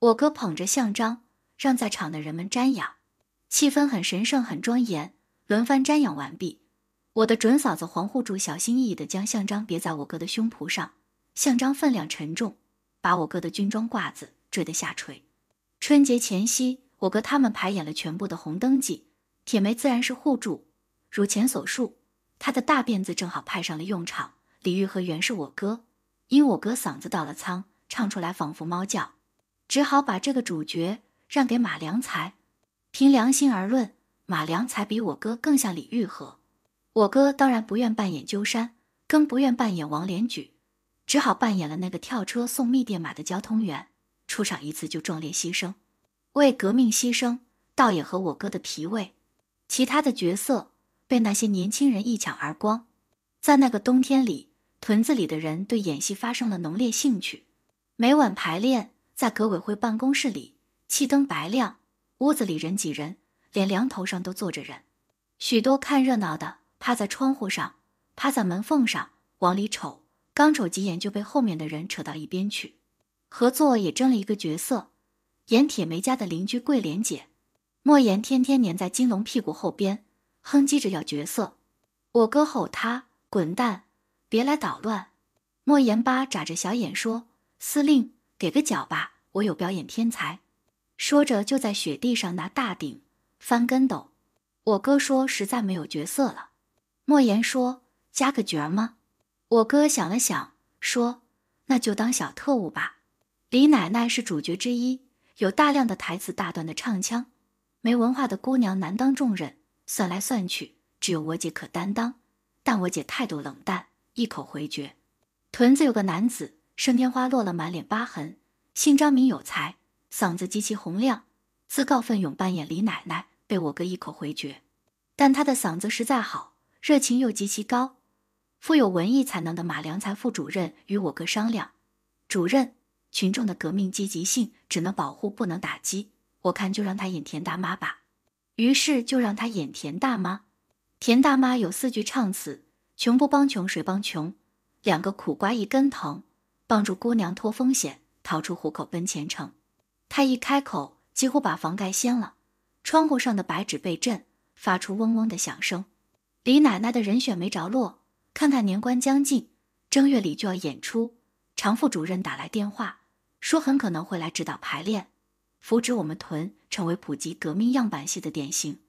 我哥捧着像章，让在场的人们瞻仰，气氛很神圣，很庄严。轮番瞻仰完毕，我的准嫂子黄户主小心翼翼的将像章别在我哥的胸脯上，像章分量沉重，把我哥的军装褂子坠得下垂。春节前夕。我哥他们排演了全部的《红灯记》，铁梅自然是互助。如前所述，他的大辫子正好派上了用场。李玉和原是我哥，因我哥嗓子倒了仓，唱出来仿佛猫叫，只好把这个主角让给马良才。凭良心而论，马良才比我哥更像李玉和。我哥当然不愿扮演鸠山，更不愿扮演王连举，只好扮演了那个跳车送密电码的交通员。出场一次就壮烈牺牲。为革命牺牲，倒也和我哥的脾胃。其他的角色被那些年轻人一抢而光。在那个冬天里，屯子里的人对演戏发生了浓烈兴趣。每晚排练，在革委会办公室里，气灯白亮，屋子里人挤人，连梁头上都坐着人。许多看热闹的趴在窗户上，趴在门缝上往里瞅，刚瞅几眼就被后面的人扯到一边去。合作也争了一个角色。演铁梅家的邻居桂莲姐，莫言天天粘在金龙屁股后边，哼唧着要角色。我哥吼他：“滚蛋，别来捣乱！”莫言巴眨着小眼说：“司令，给个角吧，我有表演天才。”说着就在雪地上拿大顶翻跟斗。我哥说：“实在没有角色了。”莫言说：“加个角儿吗？”我哥想了想说：“那就当小特务吧。”李奶奶是主角之一。有大量的台词大段的唱腔，没文化的姑娘难当重任。算来算去，只有我姐可担当，但我姐态度冷淡，一口回绝。屯子有个男子盛天花落了满脸疤痕，姓张名有才，嗓子极其洪亮，自告奋勇扮演李奶奶，被我哥一口回绝。但他的嗓子实在好，热情又极其高，富有文艺才能的马良才副主任与我哥商量，主任。群众的革命积极性只能保护不能打击，我看就让他演田大妈吧。于是就让他演田大妈。田大妈有四句唱词：穷不帮穷谁帮穷，两个苦瓜一根藤，帮助姑娘脱风险，逃出虎口奔前程。他一开口，几乎把房盖掀了，窗户上的白纸被震，发出嗡嗡的响声。李奶奶的人选没着落，看看年关将近，正月里就要演出。常副主任打来电话。说很可能会来指导排练，扶植我们屯成为普及革命样板戏的典型。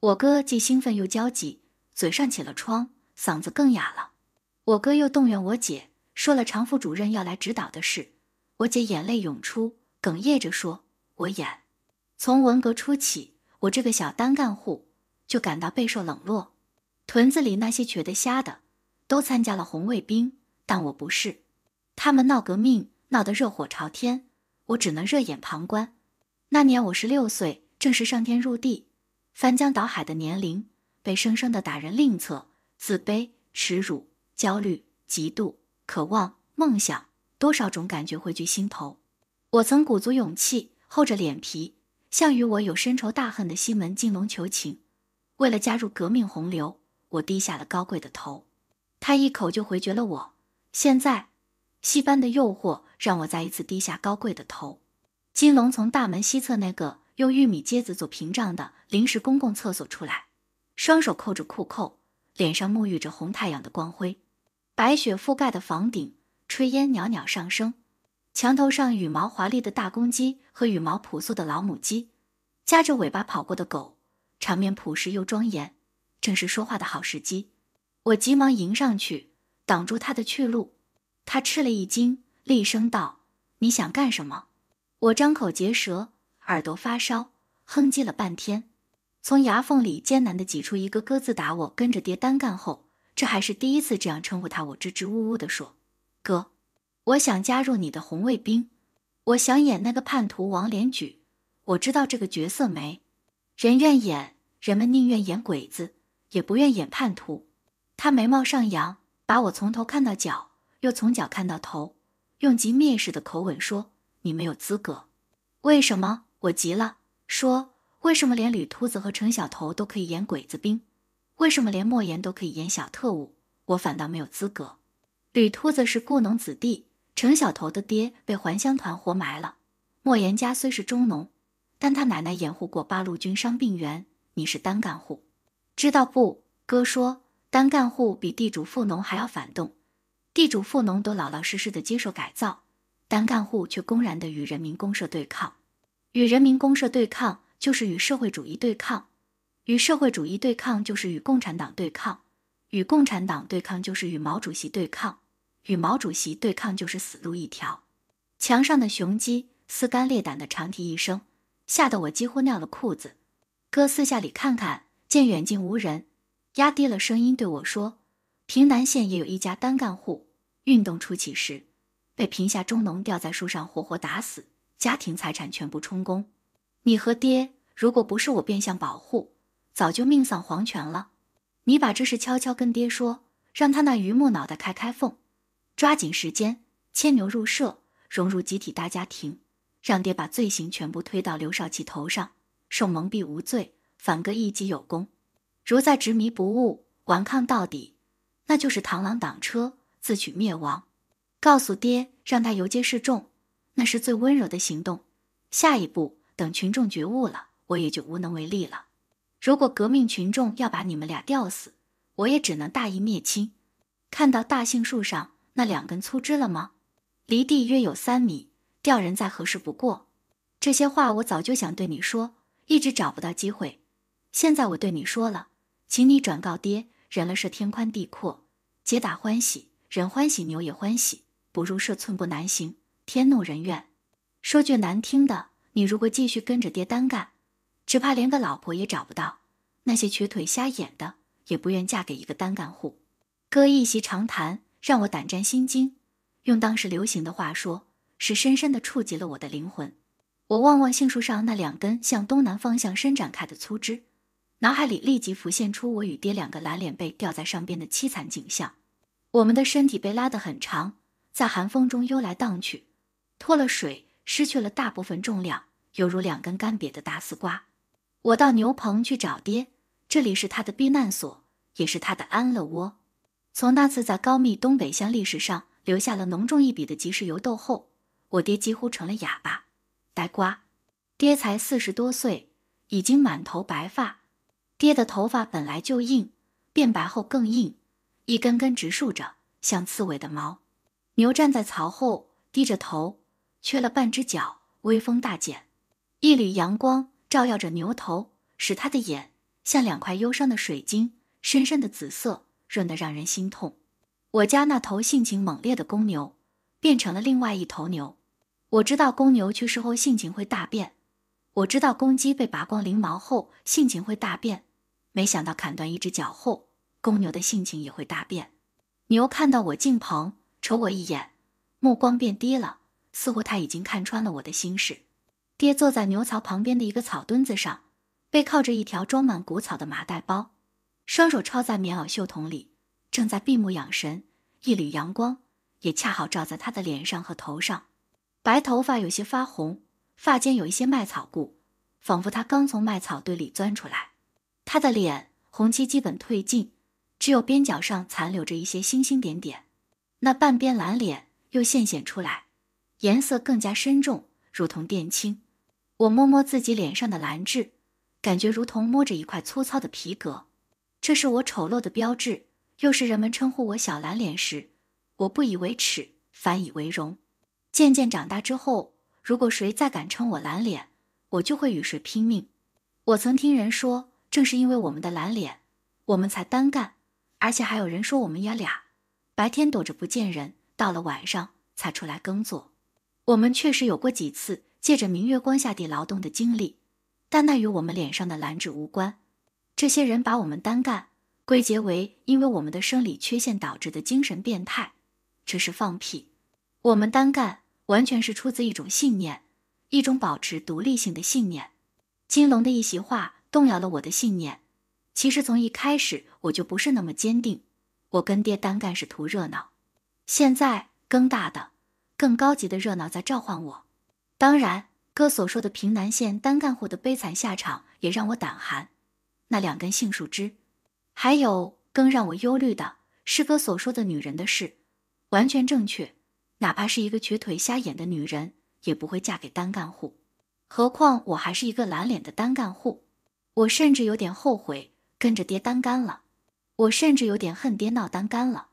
我哥既兴奋又焦急，嘴上起了疮，嗓子更哑了。我哥又动员我姐，说了常副主任要来指导的事。我姐眼泪涌出，哽咽着说：“我演。从文革初起，我这个小单干户就感到备受冷落。屯子里那些瘸的、瞎的，都参加了红卫兵，但我不是。他们闹革命。”闹得热火朝天，我只能热眼旁观。那年我十六岁，正是上天入地、翻江倒海的年龄，被生生的打人另侧，自卑、耻辱、焦虑、嫉妒、渴望、梦想，多少种感觉汇聚心头。我曾鼓足勇气，厚着脸皮，向与我有深仇大恨的西门靖龙求情。为了加入革命洪流，我低下了高贵的头。他一口就回绝了我。现在。戏班的诱惑让我再一次低下高贵的头。金龙从大门西侧那个用玉米秸子做屏障的临时公共厕所出来，双手扣着裤扣，脸上沐浴着红太阳的光辉。白雪覆盖的房顶，炊烟袅袅上升，墙头上羽毛华丽的大公鸡和羽毛朴素的老母鸡，夹着尾巴跑过的狗，场面朴实又庄严，正是说话的好时机。我急忙迎上去，挡住他的去路。他吃了一惊，厉声道：“你想干什么？”我张口结舌，耳朵发烧，哼唧了半天，从牙缝里艰难地挤出一个“鸽子打我跟着爹单干后，这还是第一次这样称呼他。我支支吾吾地说：“哥，我想加入你的红卫兵，我想演那个叛徒王连举。我知道这个角色没，人愿演，人们宁愿演鬼子，也不愿演叛徒。”他眉毛上扬，把我从头看到脚。又从脚看到头，用极蔑视的口吻说：“你没有资格。”为什么？我急了，说：“为什么连吕秃子和程小头都可以演鬼子兵，为什么连莫言都可以演小特务，我反倒没有资格？”吕秃子是雇农子弟，程小头的爹被还乡团活埋了，莫言家虽是中农，但他奶奶掩护过八路军伤病员。你是单干户，知道不？哥说：“单干户比地主富农还要反动。”地主富农都老老实实的接受改造，单干户却公然的与人民公社对抗。与人民公社对抗，就是与社会主义对抗；与社会主义对抗，就是与共产党对抗；与共产党对抗，就是与毛主席对抗；与毛主席对抗，就是死路一条。墙上的雄鸡撕肝裂胆的长啼一声，吓得我几乎尿了裤子。哥四下里看看，见远近无人，压低了声音对我说。平南县也有一家单干户，运动初期时被贫下中农吊在树上活活打死，家庭财产全部充公。你和爹，如果不是我变相保护，早就命丧黄泉了。你把这事悄悄跟爹说，让他那榆木脑袋开开缝，抓紧时间牵牛入社，融入集体大家庭，让爹把罪行全部推到刘少奇头上，受蒙蔽无罪，反戈一击有功。如再执迷不悟，顽抗到底。那就是螳螂挡车，自取灭亡。告诉爹，让他游街示众，那是最温柔的行动。下一步，等群众觉悟了，我也就无能为力了。如果革命群众要把你们俩吊死，我也只能大义灭亲。看到大杏树上那两根粗枝了吗？离地约有三米，吊人再合适不过。这些话我早就想对你说，一直找不到机会，现在我对你说了，请你转告爹。人了是天宽地阔，皆大欢喜，人欢喜牛也欢喜；不如说寸步难行，天怒人怨。说句难听的，你如果继续跟着爹单干，只怕连个老婆也找不到。那些瘸腿瞎眼的也不愿嫁给一个单干户。哥一席长谈让我胆战心惊，用当时流行的话说，是深深地触及了我的灵魂。我望望杏树上那两根向东南方向伸展开的粗枝。脑海里立即浮现出我与爹两个蓝脸被吊在上边的凄惨景象，我们的身体被拉得很长，在寒风中悠来荡去，脱了水，失去了大部分重量，犹如两根干瘪的大丝瓜。我到牛棚去找爹，这里是他的避难所，也是他的安乐窝。从那次在高密东北乡历史上留下了浓重一笔的集市游斗后，我爹几乎成了哑巴、呆瓜。爹才四十多岁，已经满头白发。爹的头发本来就硬，变白后更硬，一根根直竖着，像刺猬的毛。牛站在槽后，低着头，缺了半只脚，威风大减。一缕阳光照耀着牛头，使他的眼像两块忧伤的水晶，深深的紫色，润得让人心痛。我家那头性情猛烈的公牛，变成了另外一头牛。我知道公牛去世后性情会大变，我知道公鸡被拔光翎毛后性情会大变。没想到砍断一只脚后，公牛的性情也会大变。牛看到我进棚，瞅我一眼，目光变低了，似乎他已经看穿了我的心事。爹坐在牛槽旁边的一个草墩子上，背靠着一条装满谷草的麻袋包，双手抄在棉袄袖筒里，正在闭目养神。一缕阳光也恰好照在他的脸上和头上，白头发有些发红，发间有一些麦草固，仿佛他刚从麦草堆里钻出来。他的脸红气基本褪尽，只有边角上残留着一些星星点点。那半边蓝脸又现显出来，颜色更加深重，如同靛青。我摸摸自己脸上的蓝痣，感觉如同摸着一块粗糙的皮革。这是我丑陋的标志，又是人们称呼我小蓝脸时，我不以为耻，反以为荣。渐渐长大之后，如果谁再敢称我蓝脸，我就会与谁拼命。我曾听人说。正是因为我们的蓝脸，我们才单干，而且还有人说我们爷俩白天躲着不见人，到了晚上才出来耕作。我们确实有过几次借着明月光下地劳动的经历，但那与我们脸上的蓝痣无关。这些人把我们单干归结为因为我们的生理缺陷导致的精神变态，这是放屁。我们单干完全是出自一种信念，一种保持独立性的信念。金龙的一席话。动摇了我的信念。其实从一开始我就不是那么坚定。我跟爹单干是图热闹，现在更大的、更高级的热闹在召唤我。当然，哥所说的平南县单干户的悲惨下场也让我胆寒。那两根杏树枝，还有更让我忧虑的是哥所说的女人的事，完全正确。哪怕是一个瘸腿瞎眼的女人，也不会嫁给单干户。何况我还是一个蓝脸的单干户。我甚至有点后悔跟着爹单干了，我甚至有点恨爹闹单干了，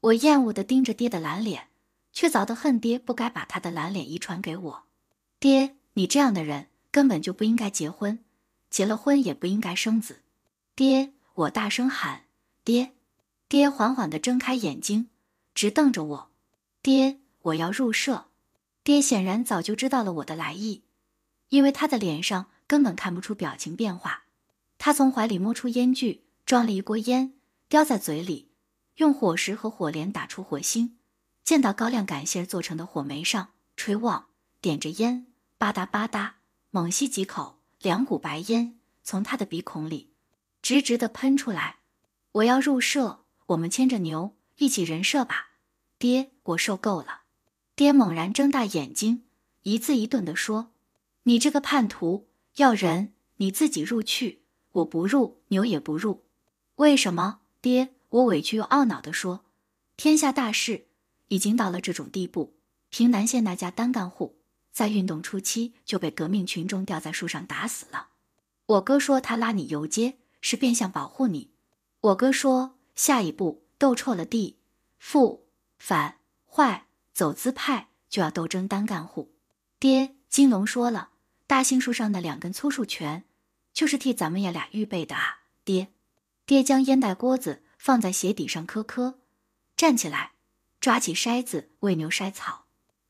我厌恶地盯着爹的蓝脸，却早的恨爹不该把他的蓝脸遗传给我。爹，你这样的人根本就不应该结婚，结了婚也不应该生子。爹，我大声喊，爹！爹缓缓地睁开眼睛，直瞪着我。爹，我要入社。爹显然早就知道了我的来意，因为他的脸上根本看不出表情变化。他从怀里摸出烟具，装了一锅烟，叼在嘴里，用火石和火镰打出火星，溅到高粱杆芯做成的火煤上，吹旺，点着烟，吧嗒吧嗒，猛吸几口，两股白烟从他的鼻孔里直直的喷出来。我要入社，我们牵着牛一起人社吧。爹，我受够了。爹猛然睁大眼睛，一字一顿地说：“你这个叛徒，要人你自己入去。”我不入，牛也不入，为什么？爹，我委屈又懊恼的说，天下大事已经到了这种地步。平南县那家单干户，在运动初期就被革命群众吊在树上打死了。我哥说他拉你游街是变相保护你。我哥说下一步斗臭了地富反坏走资派，就要斗争单干户。爹，金龙说了，大杏树上的两根粗树权。就是替咱们爷俩预备的啊！爹，爹将烟袋锅子放在鞋底上磕磕，站起来，抓起筛子喂牛筛草。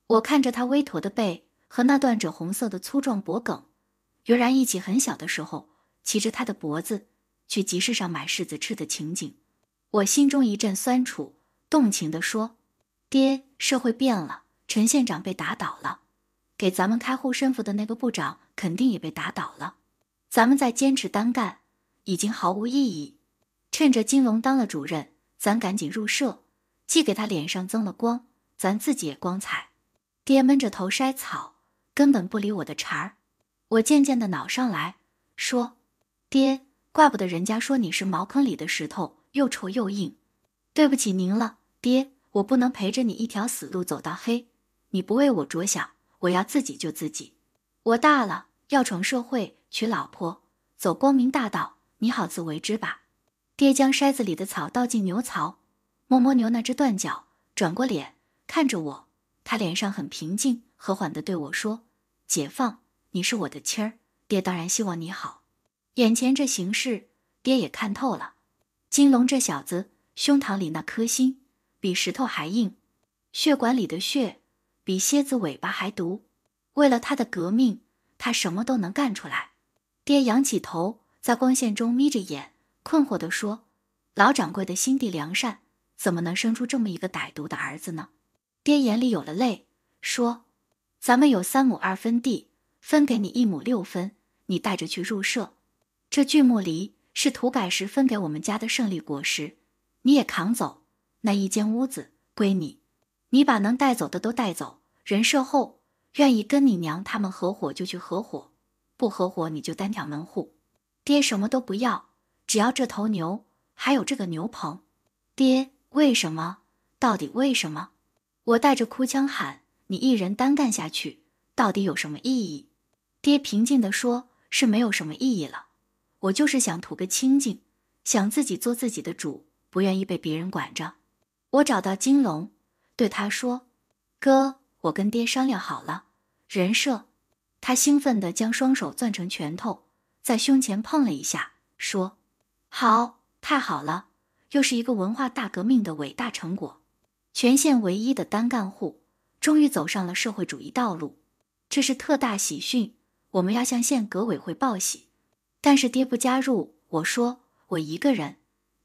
我看着他微驼的背和那段赭红色的粗壮脖梗，油然忆起很小的时候骑着他的脖子去集市上买柿子吃的情景，我心中一阵酸楚，动情地说：“爹，社会变了，陈县长被打倒了，给咱们开户身符的那个部长肯定也被打倒了。”咱们再坚持单干，已经毫无意义。趁着金龙当了主任，咱赶紧入社，既给他脸上增了光，咱自己也光彩。爹闷着头筛草，根本不理我的茬儿。我渐渐的恼上来说：“爹，怪不得人家说你是茅坑里的石头，又臭又硬。对不起您了，爹，我不能陪着你一条死路走到黑。你不为我着想，我要自己救自己。我大了。”要闯社会，娶老婆，走光明大道，你好自为之吧。爹将筛子里的草倒进牛槽，摸摸牛那只断脚，转过脸看着我。他脸上很平静，和缓地对我说：“解放，你是我的妻儿，爹当然希望你好。眼前这形势，爹也看透了。金龙这小子，胸膛里那颗心比石头还硬，血管里的血比蝎子尾巴还毒。为了他的革命。”他什么都能干出来。爹仰起头，在光线中眯着眼，困惑的说：“老掌柜的心地良善，怎么能生出这么一个歹毒的儿子呢？”爹眼里有了泪，说：“咱们有三亩二分地，分给你一亩六分，你带着去入社。这锯木梨是土改时分给我们家的胜利果实，你也扛走。那一间屋子归你，你把能带走的都带走。人社后。”愿意跟你娘他们合伙就去合伙，不合伙你就单挑门户。爹什么都不要，只要这头牛，还有这个牛棚。爹，为什么？到底为什么？我带着哭腔喊：“你一人单干下去，到底有什么意义？”爹平静的说：“是没有什么意义了。我就是想图个清静，想自己做自己的主，不愿意被别人管着。”我找到金龙，对他说：“哥，我跟爹商量好了。”人设，他兴奋地将双手攥成拳头，在胸前碰了一下，说：“好，太好了！又是一个文化大革命的伟大成果。全县唯一的单干户终于走上了社会主义道路，这是特大喜讯！我们要向县革委会报喜。”但是爹不加入，我说我一个人，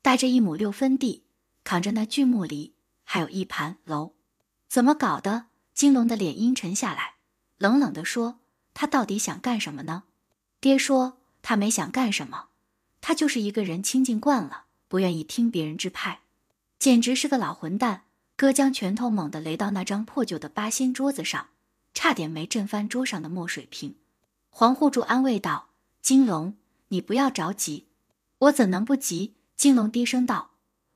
带着一亩六分地，扛着那锯木犁，还有一盘楼，怎么搞的？金龙的脸阴沉下来。冷冷地说：“他到底想干什么呢？”爹说：“他没想干什么，他就是一个人清静惯了，不愿意听别人支派，简直是个老混蛋。”哥将拳头猛地擂到那张破旧的八仙桌子上，差点没震翻桌上的墨水瓶。黄护助安慰道：“金龙，你不要着急。”我怎能不急？金龙低声道：“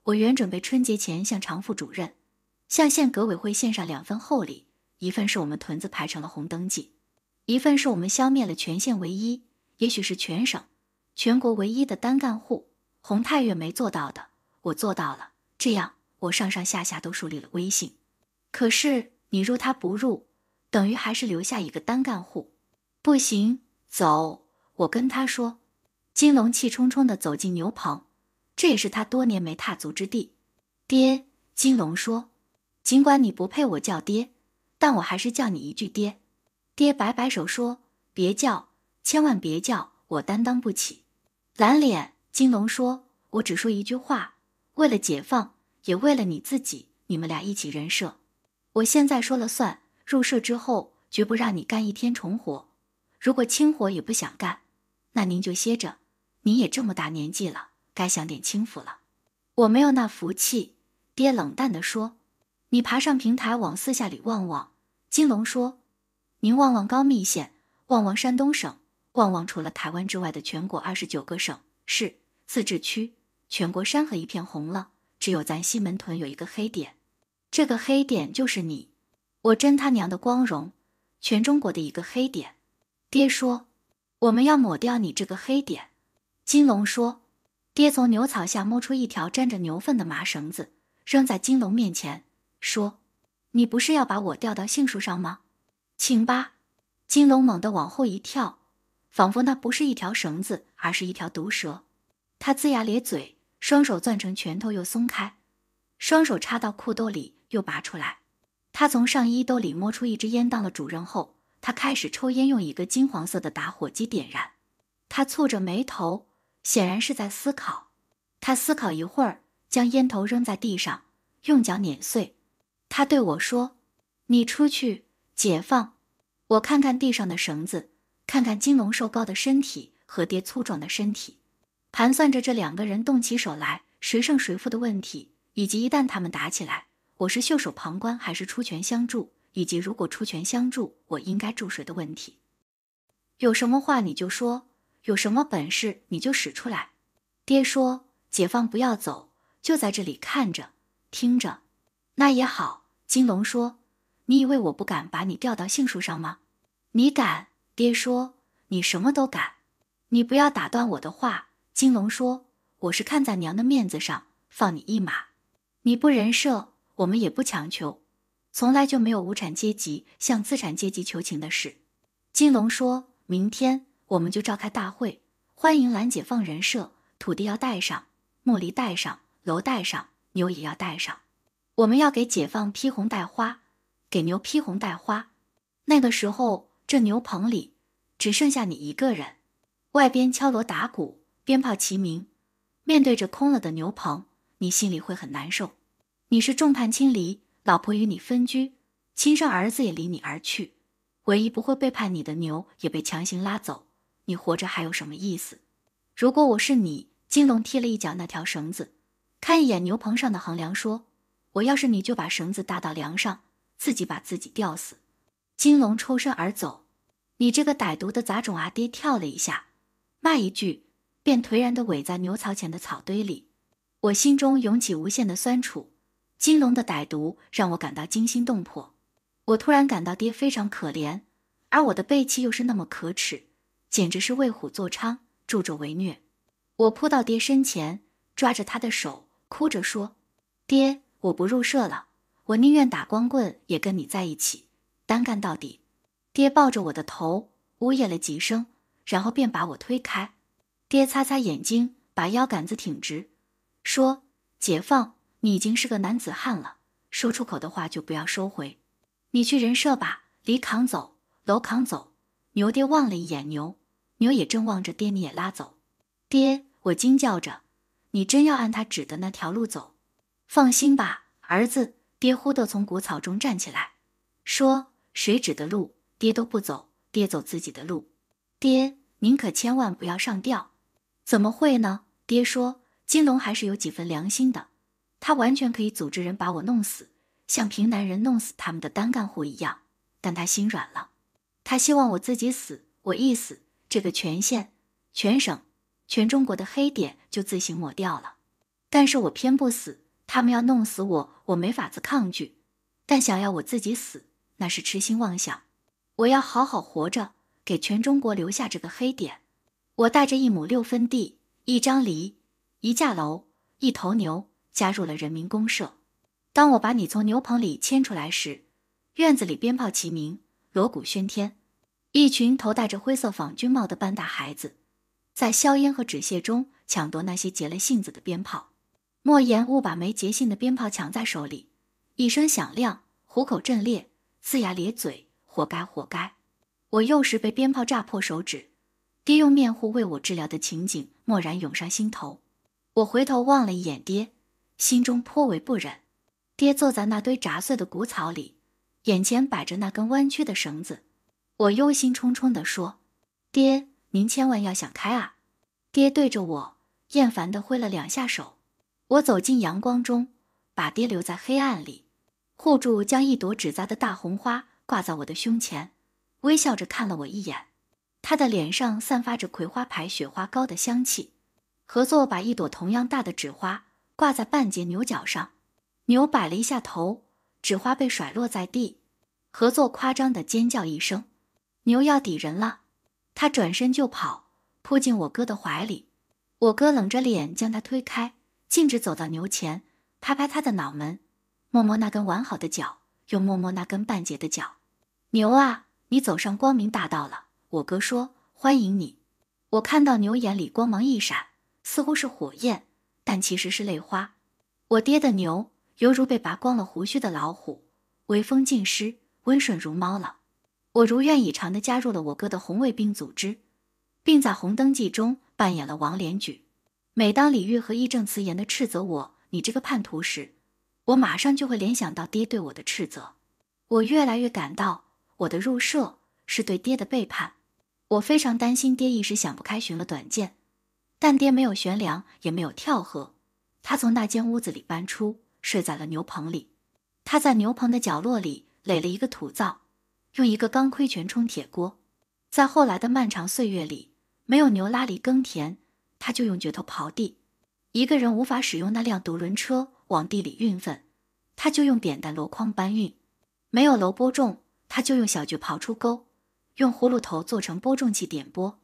我原准备春节前向常副主任，向县革委会献上两份厚礼。”一份是我们屯子排成了红灯记，一份是我们消灭了全县唯一，也许是全省、全国唯一的单干户。洪太岳没做到的，我做到了。这样，我上上下下都树立了威信。可是，你入他不入，等于还是留下一个单干户，不行。走，我跟他说。金龙气冲冲的走进牛棚，这也是他多年没踏足之地。爹，金龙说：“尽管你不配，我叫爹。”但我还是叫你一句爹，爹摆摆手说：“别叫，千万别叫我担当不起。”蓝脸金龙说：“我只说一句话，为了解放，也为了你自己，你们俩一起人设，我现在说了算。入社之后，绝不让你干一天重活。如果轻活也不想干，那您就歇着。您也这么大年纪了，该享点清福了。”我没有那福气，爹冷淡的说。你爬上平台，往四下里望望。金龙说：“您望望高密县，望望山东省，望望除了台湾之外的全国二十九个省市自治区，全国山河一片红了，只有咱西门屯有一个黑点。这个黑点就是你。我真他娘的光荣，全中国的一个黑点。”爹说：“我们要抹掉你这个黑点。”金龙说：“爹从牛槽下摸出一条沾着牛粪的麻绳子，扔在金龙面前。”说：“你不是要把我吊到杏树上吗？”请吧。金龙猛地往后一跳，仿佛那不是一条绳子，而是一条毒蛇。他龇牙咧嘴，双手攥成拳头又松开，双手插到裤兜里又拔出来。他从上衣兜里摸出一支烟，当了主人后，他开始抽烟，用一个金黄色的打火机点燃。他蹙着眉头，显然是在思考。他思考一会儿，将烟头扔在地上，用脚碾碎。他对我说：“你出去，解放，我看看地上的绳子，看看金龙瘦高的身体和爹粗壮的身体，盘算着这两个人动起手来谁胜谁负的问题，以及一旦他们打起来，我是袖手旁观还是出拳相助，以及如果出拳相助，我应该助谁的问题。有什么话你就说，有什么本事你就使出来。”爹说：“解放，不要走，就在这里看着，听着。”那也好，金龙说：“你以为我不敢把你吊到杏树上吗？”“你敢！”爹说：“你什么都敢。”“你不要打断我的话。”金龙说：“我是看在娘的面子上放你一马，你不人设，我们也不强求。从来就没有无产阶级向资产阶级求情的事。”金龙说：“明天我们就召开大会，欢迎兰解放人设，土地要带上，茉莉带上，楼带上，牛也要带上。”我们要给解放披红戴花，给牛披红戴花。那个时候，这牛棚里只剩下你一个人，外边敲锣打鼓，鞭炮齐鸣。面对着空了的牛棚，你心里会很难受。你是众叛亲离，老婆与你分居，亲生儿子也离你而去，唯一不会背叛你的牛也被强行拉走。你活着还有什么意思？如果我是你，金龙踢了一脚那条绳子，看一眼牛棚上的横梁，说。我要是你就把绳子搭到梁上，自己把自己吊死。金龙抽身而走。你这个歹毒的杂种啊！爹跳了一下，骂一句，便颓然的萎在牛槽前的草堆里。我心中涌起无限的酸楚。金龙的歹毒让我感到惊心动魄。我突然感到爹非常可怜，而我的背弃又是那么可耻，简直是为虎作伥，助纣为虐。我扑到爹身前，抓着他的手，哭着说：“爹。”我不入社了，我宁愿打光棍也跟你在一起，单干到底。爹抱着我的头呜咽了几声，然后便把我推开。爹擦擦眼睛，把腰杆子挺直，说：“解放，你已经是个男子汉了，说出口的话就不要收回。你去人社吧，离扛走，楼扛走。牛爹望了一眼牛，牛也正望着爹，你也拉走。爹，我惊叫着，你真要按他指的那条路走？”放心吧，儿子。爹忽地从谷草中站起来，说：“谁指的路，爹都不走，爹走自己的路。爹，您可千万不要上吊！怎么会呢？”爹说：“金龙还是有几分良心的，他完全可以组织人把我弄死，像平南人弄死他们的单干户一样。但他心软了，他希望我自己死。我一死，这个全县、全省、全中国的黑点就自行抹掉了。但是我偏不死。”他们要弄死我，我没法子抗拒；但想要我自己死，那是痴心妄想。我要好好活着，给全中国留下这个黑点。我带着一亩六分地、一张犁、一架楼、一头牛，加入了人民公社。当我把你从牛棚里牵出来时，院子里鞭炮齐鸣，锣鼓喧天，一群头戴着灰色仿军帽的半大孩子，在硝烟和纸屑中抢夺那些结了杏子的鞭炮。莫言误把没结信的鞭炮抢在手里，一声响亮，虎口震裂，呲牙咧嘴，活该活该！我幼时被鞭炮炸破手指，爹用面糊为我治疗的情景蓦然涌上心头。我回头望了一眼爹，心中颇为不忍。爹坐在那堆炸碎的谷草里，眼前摆着那根弯曲的绳子。我忧心忡忡地说：“爹，您千万要想开啊！”爹对着我厌烦地挥了两下手。我走进阳光中，把爹留在黑暗里，护住将一朵纸扎的大红花挂在我的胸前，微笑着看了我一眼。他的脸上散发着葵花牌雪花膏的香气。合作把一朵同样大的纸花挂在半截牛角上，牛摆了一下头，纸花被甩落在地。合作夸张的尖叫一声，牛要抵人了，他转身就跑，扑进我哥的怀里。我哥冷着脸将他推开。径直走到牛前，拍拍他的脑门，摸摸那根完好的脚，又摸摸那根半截的脚。牛啊，你走上光明大道了。我哥说：“欢迎你。”我看到牛眼里光芒一闪，似乎是火焰，但其实是泪花。我爹的牛，犹如被拔光了胡须的老虎，威风尽失，温顺如猫了。我如愿以偿的加入了我哥的红卫兵组织，并在《红灯记》中扮演了王连举。每当李玉和义正辞严的斥责我“你这个叛徒”时，我马上就会联想到爹对我的斥责。我越来越感到我的入社是对爹的背叛。我非常担心爹一时想不开寻了短见，但爹没有悬梁，也没有跳河，他从那间屋子里搬出，睡在了牛棚里。他在牛棚的角落里垒了一个土灶，用一个钢盔全冲铁锅。在后来的漫长岁月里，没有牛拉犁耕田。他就用镢头刨地，一个人无法使用那辆独轮车往地里运粪，他就用扁担箩筐搬运；没有箩播种，他就用小镢刨出沟，用葫芦头做成播种器点播。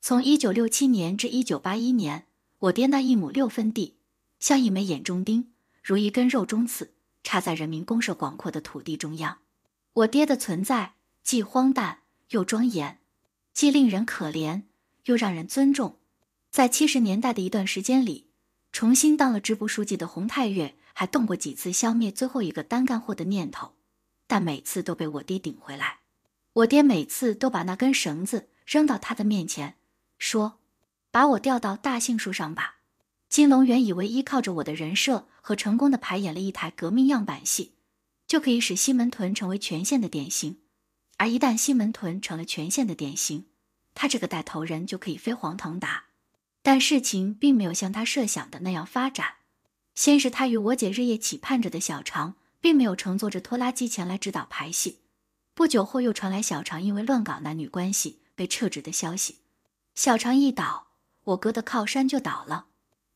从一九六七年至一九八一年，我爹那一亩六分地，像一枚眼中钉，如一根肉中刺，插在人民公社广阔的土地中央。我爹的存在，既荒诞又庄严，既令人可怜，又让人尊重。在七十年代的一段时间里，重新当了支部书记的洪太岳还动过几次消灭最后一个单干货的念头，但每次都被我爹顶回来。我爹每次都把那根绳子扔到他的面前，说：“把我吊到大杏树上吧。”金龙原以为依靠着我的人设和成功的排演了一台革命样板戏，就可以使西门屯成为全县的典型。而一旦西门屯成了全县的典型，他这个带头人就可以飞黄腾达。但事情并没有像他设想的那样发展。先是，他与我姐日夜期盼着的小常，并没有乘坐着拖拉机前来指导排戏。不久后，又传来小常因为乱搞男女关系被撤职的消息。小常一倒，我哥的靠山就倒了。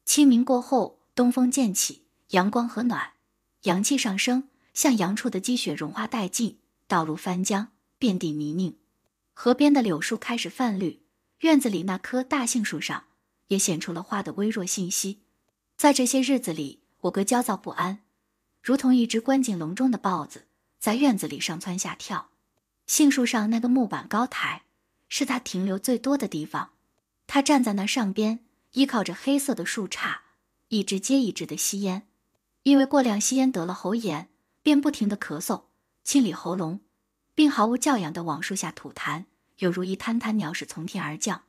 清明过后，东风渐起，阳光和暖，阳气上升，向阳处的积雪融化殆尽，道路翻江，遍地泥泞。河边的柳树开始泛绿，院子里那棵大杏树上。也显出了画的微弱信息。在这些日子里，我哥焦躁不安，如同一只关进笼中的豹子，在院子里上蹿下跳。杏树上那个木板高台，是他停留最多的地方。他站在那上边，依靠着黑色的树杈，一支接一支的吸烟。因为过量吸烟得了喉炎，便不停地咳嗽，清理喉咙，并毫无教养的往树下吐痰，犹如一滩滩鸟屎从天而降。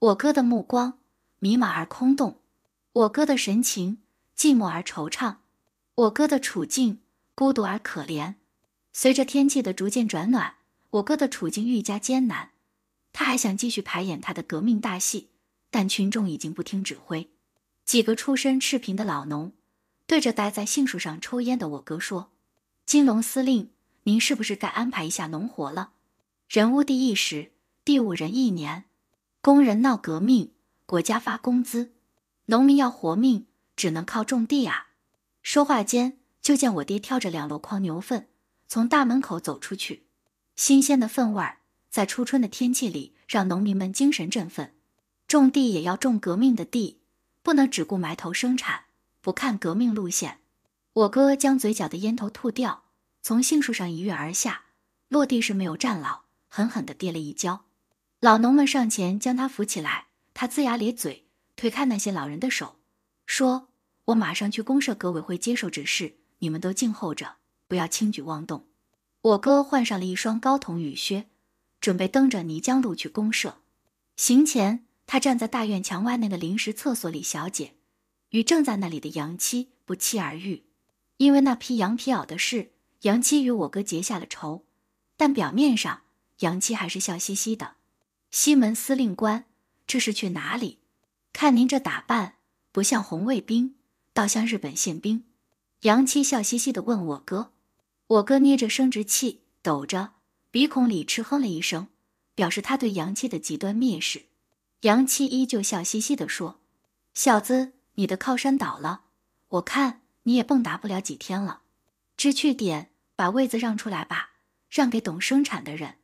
我哥的目光。迷茫而空洞，我哥的神情寂寞而惆怅，我哥的处境孤独而可怜。随着天气的逐渐转暖，我哥的处境愈加艰难。他还想继续排演他的革命大戏，但群众已经不听指挥。几个出身赤贫的老农，对着待在杏树上抽烟的我哥说：“金龙司令，您是不是该安排一下农活了？人无地一时，地五人一年，工人闹革命。”国家发工资，农民要活命，只能靠种地啊！说话间，就见我爹挑着两箩筐牛粪从大门口走出去，新鲜的粪味儿在初春的天气里让农民们精神振奋。种地也要种革命的地，不能只顾埋头生产，不看革命路线。我哥将嘴角的烟头吐掉，从杏树上一跃而下，落地时没有站牢，狠狠的跌了一跤。老农们上前将他扶起来。他龇牙咧嘴，推开那些老人的手，说：“我马上去公社革委会接受指示，你们都静候着，不要轻举妄动。”我哥换上了一双高筒雨靴，准备蹬着泥浆路去公社。行前，他站在大院墙外那个临时厕所里，小姐与正在那里的杨七不期而遇。因为那批羊皮袄的事，杨七与我哥结下了仇，但表面上，杨七还是笑嘻嘻的。西门司令官。这是去哪里？看您这打扮不像红卫兵，倒像日本宪兵。杨七笑嘻嘻的问我哥，我哥捏着生殖器抖着，鼻孔里嗤哼了一声，表示他对杨七的极端蔑视。杨七依旧笑嘻嘻的说：“小子，你的靠山倒了，我看你也蹦跶不了几天了。知趣点，把位子让出来吧，让给懂生产的人。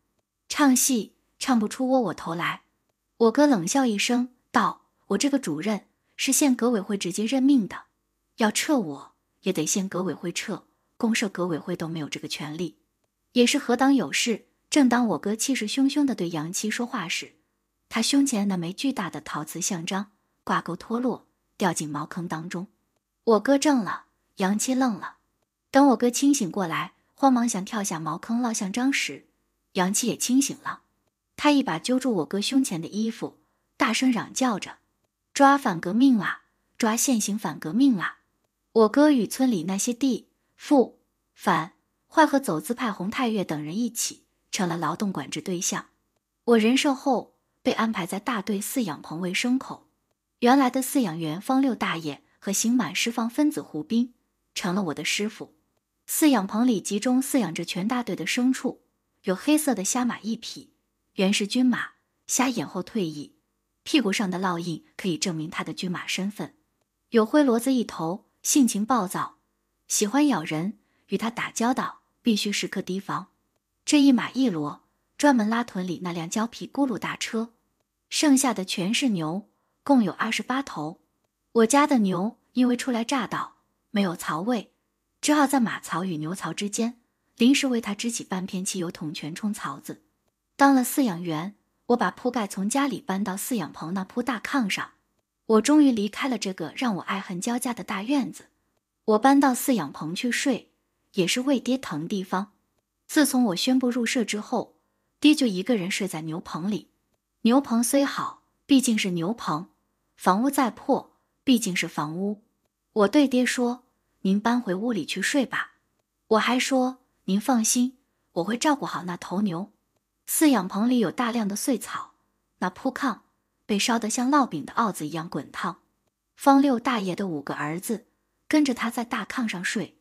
唱戏唱不出窝窝头来。”我哥冷笑一声，道：“我这个主任是县革委会直接任命的，要撤我也得县革委会撤，公社革委会都没有这个权利。”也是何当有事？正当我哥气势汹汹的对杨七说话时，他胸前那枚巨大的陶瓷像章挂钩脱落，掉进茅坑当中。我哥怔了，杨七愣了。等我哥清醒过来，慌忙想跳下茅坑捞像章时，杨七也清醒了。他一把揪住我哥胸前的衣服，大声嚷叫着：“抓反革命啊！抓现行反革命啊！”我哥与村里那些地富反坏和走资派洪太岳等人一起，成了劳动管制对象。我人寿后被安排在大队饲养棚为牲口，原来的饲养员方六大爷和刑满释放分子胡斌成了我的师傅。饲养棚里集中饲养着全大队的牲畜，有黑色的瞎马一匹。原是军马，瞎眼后退役，屁股上的烙印可以证明他的军马身份。有灰骡子一头，性情暴躁，喜欢咬人，与他打交道必须时刻提防。这一马一骡，专门拉屯里那辆胶皮轱辘大车，剩下的全是牛，共有二十八头。我家的牛因为初来乍到，没有槽位，只好在马槽与牛槽之间临时为它支起半片汽油桶，全充槽子。当了饲养员，我把铺盖从家里搬到饲养棚那铺大炕上，我终于离开了这个让我爱恨交加的大院子。我搬到饲养棚去睡，也是为爹腾地方。自从我宣布入社之后，爹就一个人睡在牛棚里。牛棚虽好，毕竟是牛棚；房屋再破，毕竟是房屋。我对爹说：“您搬回屋里去睡吧。”我还说：“您放心，我会照顾好那头牛。”饲养棚里有大量的碎草，那铺炕被烧得像烙饼的鏊子一样滚烫。方六大爷的五个儿子跟着他在大炕上睡。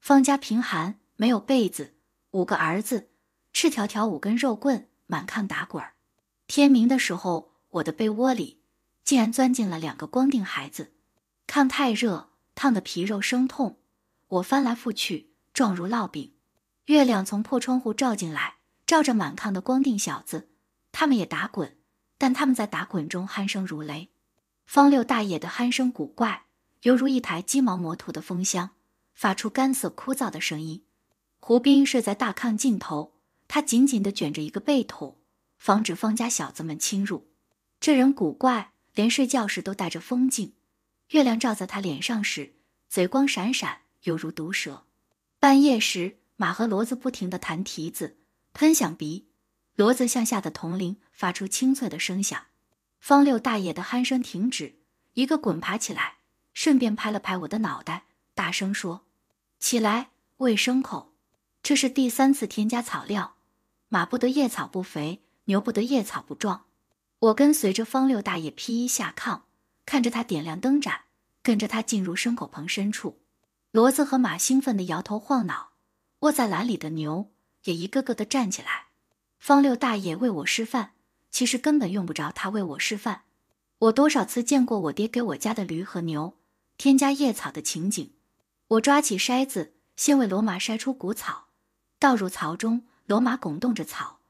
方家贫寒，没有被子，五个儿子赤条条五根肉棍满炕打滚儿。天明的时候，我的被窝里竟然钻进了两个光腚孩子。炕太热，烫的皮肉生痛，我翻来覆去，状如烙饼。月亮从破窗户照进来。照着满炕的光腚小子，他们也打滚，但他们在打滚中鼾声如雷。方六大爷的鼾声古怪，犹如一台鸡毛摩托的风箱，发出干涩枯燥的声音。胡斌睡在大炕尽头，他紧紧的卷着一个被筒，防止方家小子们侵入。这人古怪，连睡觉时都带着风镜。月亮照在他脸上时，嘴光闪闪，犹如毒蛇。半夜时，马和骡子不停的弹蹄子。喷响鼻，骡子向下的铜铃发出清脆的声响。方六大爷的鼾声停止，一个滚爬起来，顺便拍了拍我的脑袋，大声说：“起来喂牲口，这是第三次添加草料，马不得叶草不肥，牛不得叶草不壮。”我跟随着方六大爷披衣下炕，看着他点亮灯盏，跟着他进入牲口棚深处。骡子和马兴奋地摇头晃脑，窝在栏里的牛。也一个个的站起来，方六大爷为我示范。其实根本用不着他为我示范，我多少次见过我爹给我家的驴和牛添加叶草的情景。我抓起筛子，先为骡马筛出谷草，倒入槽中，骡马拱动着草。